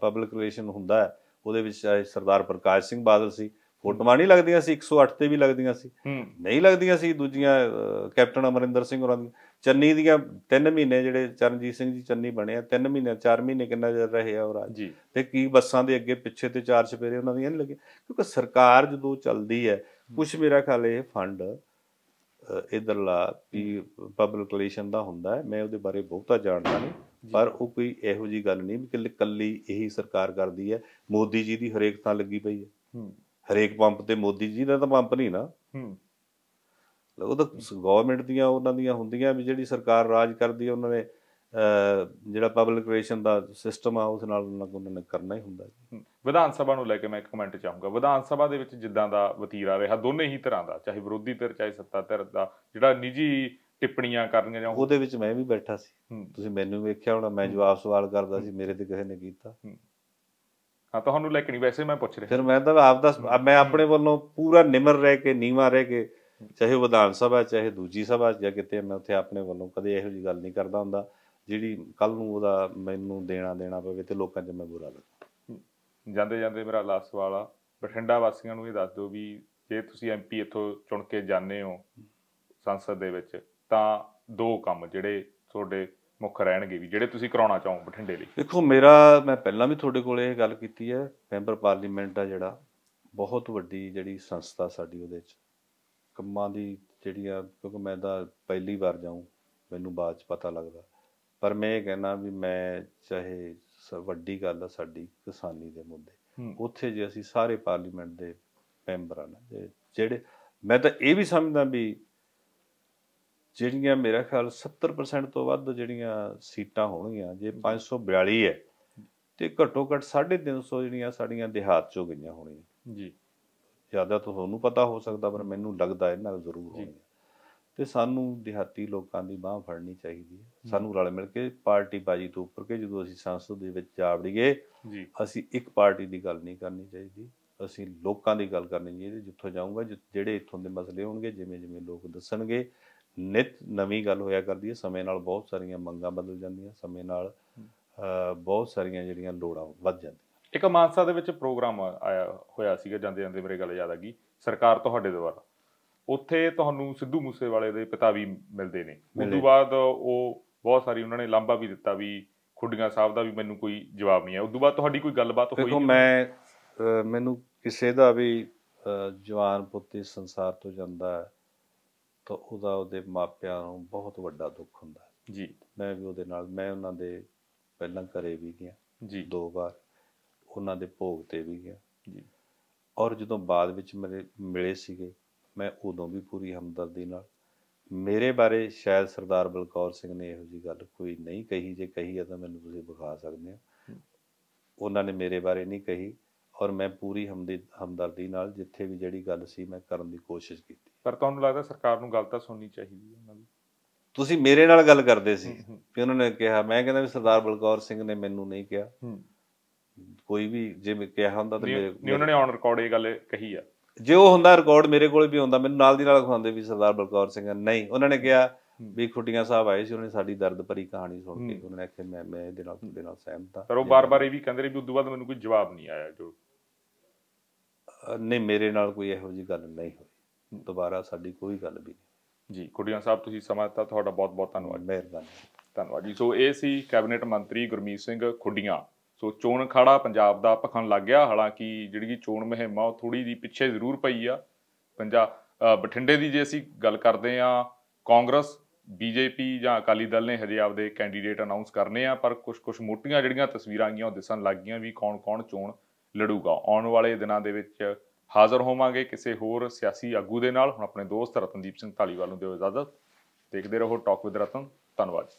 ਪਬਲਿਕ ਰਿਲੇਸ਼ਨ ਹੁੰਦਾ ਹੈ ਉਹਦੇ ਵਿੱਚ ਸਰਦਾਰ ਪ੍ਰਕਾਸ਼ ਸਿੰਘ ਬਾਦਲ ਸੀ ਫੋਟੋਆਂ ਨਹੀਂ ਲੱਗਦੀਆਂ ਸੀ 108 ਤੇ ਵੀ ਲੱਗਦੀਆਂ ਸੀ ਨਹੀਂ ਲੱਗਦੀਆਂ ਸੀ ਦੂਜੀਆਂ ਕੈਪਟਨ ਅਮਰਿੰਦਰ ਸਿੰਘ ਹੋਰਾਂ ਦੀ ਚੰਨੀ ਦੀਆਂ 3 ਮਹੀਨੇ ਜਿਹੜੇ ਚਰਨਜੀਤ ਸਿੰਘ ਜੀ ਚੰਨੀ ਬਣੇ ਆ 3 ਮਹੀਨੇ 4 ਮਹੀਨੇ ਕਿੰਨਾ ਜਰ ਰਹੇ ਆ ਉਹ ਰਾਜ ਤੇ ਕੀ ਬੱਸਾਂ ਦੇ ਅੱਗੇ ਪਿੱਛੇ ਤੇ ਚਾਰ ਚਪੇਰੇ ਉਹਨਾਂ ਦੀਆਂ ਨਹੀਂ ਲੱਗੇ ਕਿਉਂਕਿ ਸਰਕਾਰ ਜਦੋਂ ਚੱਲਦੀ ਹੈ ਕੁਝ ਮੇਰਾ ਖਿਆਲ ਇਹ ਫੰਡ ਇਧਰਲਾ ਪੀ ਪਬਲਿਕ ਰਿਲੇਸ਼ਨ ਦਾ ਹੁੰਦਾ ਹੈ ਮੈਂ ਉਹਦੇ ਬਾਰੇ ਬਹੁਤਾ ਜਾਣਦਾ ਨਹੀਂ ਪਰ ਉਹ ਕੋਈ ਇਹੋ ਜੀ ਗੱਲ ਨਹੀਂ ਕਿ ਕੱਲੀ ਇਹੀ ਸਰਕਾਰ ਕਰਦੀ ਹੈ ਮੋਦੀ ਜੀ ਦੀ ਹਰੇਕ ਤਾਂ ਲੱਗੀ ਪਈ ਹੈ ਹਰੇਕ ਪੰਪ ਤੇ ਮੋਦੀ ਜੀ ਦਾ ਤਾਂ ਪੰਪ ਨਹੀਂ ਨਾ ਉਹ ਤਾਂ ਗਵਰਨਮੈਂਟ ਦੀਆਂ ਉਹਨਾਂ ਦੀਆਂ ਹੁੰਦੀਆਂ ਵੀ ਜਿਹੜੀ ਸਰਕਾਰ ਰਾਜ ਕਰਦੀ ਹੈ ਉਹਨਾਂ ਨੇ ਜਿਹੜਾ ਪਬਲਿਕ ਰਿਲੇਸ਼ਨ ਦਾ ਸਿਸਟਮ ਆ ਉਸ ਨਾਲ ਉਹਨਾਂ ਨੇ ਕਰਨਾ ਹੀ ਹੁੰਦਾ ਵਿਧਾਨ ਸਭਾ ਨੂੰ ਲੈ ਕੇ ਮੈਂ ਇੱਕ ਕਮੈਂਟ ਚਾਹੂੰਗਾ ਵਿਧਾਨ ਸਭਾ ਦੇ ਵਿੱਚ ਜਿੱਦਾਂ ਦਾ ਵਤੀਰਾ ਰਿਹਾ ਦੋਨੇ ਹੀ ਤਰ੍ਹਾਂ ਦਾ ਚਾਹੇ ਵਿਰੋਧੀ ਧਿਰ ਚਾਹੇ ਸੱਤਾ ਧਿਰ ਦਾ ਜਿਹੜਾ ਨਿੱਜੀ ਟਿੱਪਣੀਆਂ ਕਰਨੀਆਂ ਜਾਂ ਉਹਦੇ ਵਿੱਚ ਮੈਂ ਵੀ ਬੈਠਾ ਸੀ ਤੁਸੀਂ ਮੈਨੂੰ ਵੇਖਿਆ ਹੋਣਾ ਮੈਂ ਜਵਾਬ ਸਵਾਲ ਕਰਦਾ ਸੀ ਮੇਰੇ ਤੇ ਕਿਸੇ ਨੇ ਕੀਤਾ ਹਾਂ ਤੁਹਾਨੂੰ ਲੈ ਕੇ ਨਹੀਂ ਵੈਸੇ ਮੈਂ ਪੁੱਛ ਰਿਹਾ ਫਿਰ ਮੈਂ ਤਾਂ ਆਪ ਦਾ ਮੈਂ ਆਪਣੇ ਵੱਲੋਂ ਪੂਰਾ ਨਿਮਰ ਰਹਿ ਕੇ ਨੀਵਾ ਰਹਿ ਕੇ ਚਾਹੇ ਵਿਧਾਨ ਸਭਾ ਚਾਹੇ ਦੂਜੀ ਸਭਾ ਜਾਂ ਕਿਤੇ ਮੈਂ ਉੱਥੇ ਆਪਣੇ ਵੱਲੋਂ ਕਦੇ ਇਹੋ ਜੀ ਗੱਲ ਨਹੀਂ ਕਰਦਾ ਹੁੰਦਾ ਜਿਹੜੀ ਕੱਲ ਨੂੰ ਉਹਦਾ ਮੈਨੂੰ ਦੇਣਾ ਦੇਣਾ ਪਵੇ ਤੇ ਲੋਕਾਂ 'ਚ ਮੈਂ ਬੁਰਾ ਲੱਗਾਂ ਜਾਂਦੇ ਜਾਂਦੇ ਮੇਰਾ ਲਾਸਟ ਸਵਾਲ ਆ ਬਠਿੰਡਾ ਵਾਸੀਆਂ ਨੂੰ ਇਹ ਦੱਸ ਦਿਓ ਵੀ ਜੇ ਤੁਸੀਂ ਐਮਪੀ ਇੱਥੋਂ ਚੁਣ ਕੇ ਜਾਂਦੇ ਹੋ ਸੰਸਦ ਦੇ ਵਿੱਚ ਤਾਂ ਦੋ ਕੰਮ ਜਿਹੜੇ ਤੁਹਾਡੇ ਮੁੱਖ ਰਹਿਣਗੇ ਵੀ ਜਿਹੜੇ ਤੁਸੀਂ ਕਰਾਉਣਾ ਚਾਹੋ ਬਠਿੰਡੇ ਲਈ ਦੇਖੋ ਮੇਰਾ ਮੈਂ ਪਹਿਲਾਂ ਵੀ ਤੁਹਾਡੇ ਕੋਲ ਇਹ ਗੱਲ ਕੀਤੀ ਹੈ ਮੈਂਬਰ ਪਾਰਲੀਮੈਂਟ ਦਾ ਜਿਹੜਾ ਬਹੁਤ ਵੱਡੀ ਜਿਹੜੀ ਸੰਸਥਾ ਸਾਡੀ ਉਹਦੇ ਵਿੱਚ ਕੰਮਾਂ ਦੀ ਜਿਹੜੀ ਆ ਕਿਉਂਕਿ ਮੈਂ ਤਾਂ ਪਹਿਲੀ ਵਾਰ ਜਾਊਂ ਮੈਨੂੰ ਬਾਅਦ ਚ ਪਤਾ ਲੱਗਦਾ ਪਰ ਮੈਂ ਇਹ ਕਹਿਣਾ ਵੀ ਮੈਂ ਚਾਹੇ ਵੱਡੀ ਗੱਲ ਆ ਸਾਡੀ ਕਿਸਾਨੀ ਦੇ ਮੁੱਦੇ ਉੱਥੇ ਜੇ ਅਸੀਂ ਸਾਰੇ ਪਾਰਲੀਮੈਂਟ ਦੇ ਮੈਂਬਰ ਆ ਨਾ ਜਿਹੜੇ ਮੈਂ ਤਾਂ ਇਹ ਵੀ ਸਮਝਦਾ ਵੀ ਜਿਹੜੀਆਂ ਮੇਰਾ ਖਿਆਲ 70% ਤੋਂ ਵੱਧ ਜਿਹੜੀਆਂ ਸੀਟਾਂ ਹੋਣਗੀਆਂ ਜੇ 542 ਹੈ ਤੇ ਘੱਟੋ ਘੱਟ 350 ਜਿਹੜੀਆਂ ਸਾਡੀਆਂ ਦਿਹਾਤ ਚੋਂ ਗਈਆਂ ਹੋਣੀਆਂ ਜੀ ਜ਼ਿਆਦਾ ਤਾਂ ਤੁਹਾਨੂੰ ਪਤਾ ਹੋ ਸਕਦਾ ਪਰ ਮੈਨੂੰ ਲੱਗਦਾ ਇਹ ਨਾਲ ਜ਼ਰੂਰ ਹੋਵੇ ਤੇ ਸਾਨੂੰ ਦਿਹਾਤੀ ਲੋਕਾਂ ਦੀ ਬਾਹ ਫੜਨੀ ਚਾਹੀਦੀ ਹੈ ਸਾਨੂੰ ਰਲ ਮਿਲ ਕੇ ਪਾਰਟੀ ਬਾਜੀ ਤੋਂ ਉੱਪਰ ਕੇ ਜਦੋਂ ਅਸੀਂ ਸੰਸਦ ਦੇ ਵਿੱਚ ਜਾਵੜੀਏ ਅਸੀਂ ਇੱਕ ਪਾਰਟੀ ਦੀ ਗੱਲ ਨਹੀਂ ਕਰਨੀ ਚਾਹੀਦੀ ਅਸੀਂ ਲੋਕਾਂ ਦੀ ਗੱਲ ਕਰਨੀ ਚਾਹੀਦੀ ਜਿੱਥੋਂ ਜਾਊਂਗਾ ਜਿਹੜੇ ਇੱਥੋਂ ਦੇ ਮਸਲੇ ਹੋਣਗੇ ਜਿਵੇਂ ਜਿਵੇਂ ਲੋਕ ਦੱਸਣਗੇ ਨਿਤ ਨਵੀਂ ਗੱਲ ਹੋਇਆ ਕਰਦੀ ਹੈ ਸਮੇਂ ਨਾਲ ਬਹੁਤ ਸਾਰੀਆਂ ਮੰਗਾਂ ਬਦਲ ਜਾਂਦੀਆਂ ਸਮੇਂ ਨਾਲ ਬਹੁਤ ਸਾਰੀਆਂ ਜਿਹੜੀਆਂ ਲੋੜਾਂ ਵੱਧ ਜਾਂਦੀਆਂ ਇੱਕ ਮਾਨਸਾ ਦੇ ਵਿੱਚ ਪ੍ਰੋਗਰਾਮ ਆਇਆ ਹੋਇਆ ਸੀਗਾ ਜਾਂਦੇ ਜਾਂਦੇ ਮੇਰੇ ਗੱਲ ਯਾਦ ਆ ਗਈ ਸਰਕਾਰ ਤੁਹਾਡੇ ਦੁਆਰਾ ਉੱਥੇ ਤੁਹਾਨੂੰ ਸਿੱਧੂ ਮੂਸੇਵਾਲੇ ਦੇ ਪਿਤਾ ਵੀ ਮਿਲਦੇ ਨੇ ਉਸ ਤੋਂ ਬਾਅਦ ਉਹ ਬਹੁਤ ਸਾਰੀ ਉਹਨਾਂ ਨੇ ਲਾਂਬਾ ਵੀ ਦਿੱਤਾ ਵੀ ਖੁੱਡੀਆਂ ਸਾਹਿਬ ਦਾ ਵੀ ਮੈਨੂੰ ਕੋਈ ਜਵਾਬ ਨਹੀਂ ਆ ਉਸ ਤੋਂ ਬਾਅਦ ਤੁਹਾਡੀ ਕੋਈ ਗੱਲਬਾਤ ਹੋਈ ਦੇਖੋ ਮੈਂ ਮੈਨੂੰ ਕਿਸੇ ਦਾ ਵੀ ਜਵਾਨ ਪੁੱਤ ਇਸ ਸੰਸਾਰ ਤੋਂ ਜਾਂਦਾ ਹੈ ਤਾਂ ਉਹਦਾ ਉਹਦੇ ਮਾਪਿਆਂ ਨੂੰ ਬਹੁਤ ਵੱਡਾ ਦੁੱਖ ਹੁੰਦਾ ਜੀ ਮੈਂ ਵੀ ਉਹਦੇ ਨਾਲ ਮੈਂ ਉਹਨਾਂ ਦੇ ਪਹਿਲਾਂ ਘਰੇ ਵੀ ਗਿਆ ਜੀ ਦੋ ਵਾਰ ਉਹਨਾਂ ਦੇ ਭੋਗ ਤੇ ਵੀ ਗਿਆ ਜੀ ਔਰ ਜਦੋਂ ਬਾਅਦ ਵਿੱਚ ਮੇਰੇ ਮਿਲੇ ਸੀਗੇ ਮੈਂ ਉਦੋਂ ਵੀ ਪੂਰੀ ਹਮਦਰਦੀ ਨਾਲ ਮੇਰੇ ਬਾਰੇ ਸ਼ਾਇਦ ਸਰਦਾਰ ਬਲਕੌਰ ਸਿੰਘ ਨੇ ਇਹੋ ਜੀ ਗੱਲ ਕੋਈ ਨਹੀਂ ਕਹੀ ਜੇ ਕਹੀ ਹੈ ਤਾਂ ਮੈਨੂੰ ਤੁਸੀਂ ਵਿਖਾ ਸਕਦੇ ਹੋ ਉਹਨਾਂ ਨੇ ਮੇਰੇ ਬਾਰੇ ਨਹੀਂ ਕਹੀ ਔਰ ਮੈਂ ਪੂਰੀ ਹਮਦੀ ਹਮਦਰਦੀ ਨਾਲ ਜਿੱਥੇ ਵੀ ਜਿਹੜੀ ਗੱਲ ਸੀ ਮੈਂ ਕਰਨ ਦੀ ਕੋਸ਼ਿਸ਼ ਕੀਤੀ ਪਰ ਤੁਹਾਨੂੰ ਲੱਗਦਾ ਸਰਕਾਰ ਨੂੰ ਗੱਲ ਤਾਂ ਸੁਣਨੀ ਚਾਹੀਦੀ ਹੈ ਉਹਨਾਂ ਦੀ ਤੁਸੀਂ ਮੇਰੇ ਨਾਲ ਗੱਲ ਕਰਦੇ ਸੀ ਕਿ ਉਹਨਾਂ ਨੇ ਕਿਹਾ ਮੈਂ ਕਹਿੰਦਾ ਵੀ ਸਰਦਾਰ ਬਲਕੌਰ ਸਿੰਘ ਨੇ ਮੈਨੂੰ ਨਹੀਂ ਕਿਹਾ ਕੋਈ ਵੀ ਜੇ ਮੈਂ ਕਿਹਾ ਹੁੰਦਾ ਤਾਂ ਮੇਰੇ ਨਹੀਂ ਉਹਨਾਂ ਨੇ ਔਨ ਰਿਕਾਰਡ ਇਹ ਗੱਲ ਕਹੀ ਆ ਜੇ ਉਹ ਹੁੰਦਾ ਰਿਕਾਰਡ ਮੇਰੇ ਕੋਲ ਵੀ ਹੁੰਦਾ ਮੈਨੂੰ ਨਾਲ ਦੀ ਨਾਲ ਖਵਾਉਂਦੇ ਵੀ ਸਰਦਾਰ ਬਲਕੌਰ ਸਿੰਘ ਨਹੀਂ ਉਹਨਾਂ ਨੇ ਕਿਹਾ ਵੀ ਖੁੱਟੀਆਂ ਸਾਹਿਬ ਆਏ ਸੀ ਉਹਨੇ ਸਾਡੀ ਦਰਦ ਭਰੀ ਕਹਾਣੀ ਸੁਣ ਕੇ ਉਹਨਾਂ ਨੇ ਆਖਿਆ ਮੈਂ ਮੈਂ ਇਹਦੇ ਨਾਲ ਤੁਹਾਡੇ ਨਾਲ ਸਹਿਮਤ ਹਾਂ ਪਰ ਉਹ ਬਾਰ-ਬਾਰ ਇਹ ਵੀ ਕਹਿੰਦੇ ਰਹੇ ਵੀ ਉਦੋਂ ਬਾਅਦ ਮੈਨੂੰ ਕੋਈ ਜਵਾਬ ਨਹੀਂ ਆਇਆ ਜੋ ਨਹੀਂ ਮੇਰੇ ਨਾਲ ਕੋਈ ਇਹੋ ਜੀ ਗੱਲ ਨਹੀਂ ਹੋਈ ਦੁਬਾਰਾ ਸਾਡੀ ਕੋਈ ਗੱਲ ਵੀ ਨਹੀਂ ਜੀ ਖੁੱਟੀਆਂ ਸਾਹਿਬ ਤੁਸੀਂ ਸਮਾਂ ਦਿੱਤਾ ਤੁਹਾਡਾ ਬਹੁਤ-ਬਹੁਤ ਧੰਨਵਾਦ ਮਿਹਰਬਾਨੀ ਧੰਨਵਾਦ ਜੀ ਸੋ ਇਹ ਸੀ ਕੈਬਨਿਟ ਮੰਤਰੀ ਗੁਰਮੀਤ ਸਿੰਘ ਖੁੱਡੀਆਂ ਸੋ ਚੋਣ ਅਖਾੜਾ ਪੰਜਾਬ ਦਾ ਪਖਣ ਲੱਗ ਗਿਆ ਹਾਲਾਂਕਿ ਜਿਹੜੀ ਕਿ ਚੋਣ ਮਹਿਮਾ ਉਹ ਥੋੜੀ ਜੀ ਪਿੱਛੇ ਜ਼ਰੂਰ ਪਈ ਆ ਪੰਜਾਬ ਬਠਿੰਡੇ ਦੀ ਜੇ ਅਸੀਂ ਗੱਲ ਕਰਦੇ ਆ ਕਾਂਗਰਸ ਬੀਜੇਪੀ ਜਾਂ ਅਕਾਲੀ ਦਲ ਨੇ ਹਜੇ ਆਪਦੇ ਕੈਂਡੀਡੇਟ ਅਨਾਉਂਸ ਕਰਨੇ ਆ ਪਰ ਕੁਝ ਕੁਝ ਮੋਟੀਆਂ ਜਿਹੜੀਆਂ ਤਸਵੀਰਾਂ ਆਈਆਂ ਉਹ ਦਿਸਣ ਲੱਗ ਗਈਆਂ ਵੀ ਕੌਣ-ਕੌਣ ਚੋਣ ਲੜੂਗਾ ਆਉਣ ਵਾਲੇ ਦਿਨਾਂ ਦੇ ਵਿੱਚ ਹਾਜ਼ਰ ਹੋਵਾਂਗੇ ਕਿਸੇ ਹੋਰ ਸਿਆਸੀ ਆਗੂ ਦੇ ਨਾਲ ਹੁਣ ਆਪਣੇ ਦੋਸਤ ਰਤਨਦੀਪ ਸਿੰਘ ਢਾਲੀਵਾਲ ਨੂੰ ਦਿਓ ਇਜਾਜ਼ਤ ਦੇਖਦੇ ਰਹੋ ਟਾਕ ਵਿਦ ਰਤਨ ਧੰਨਵਾਦ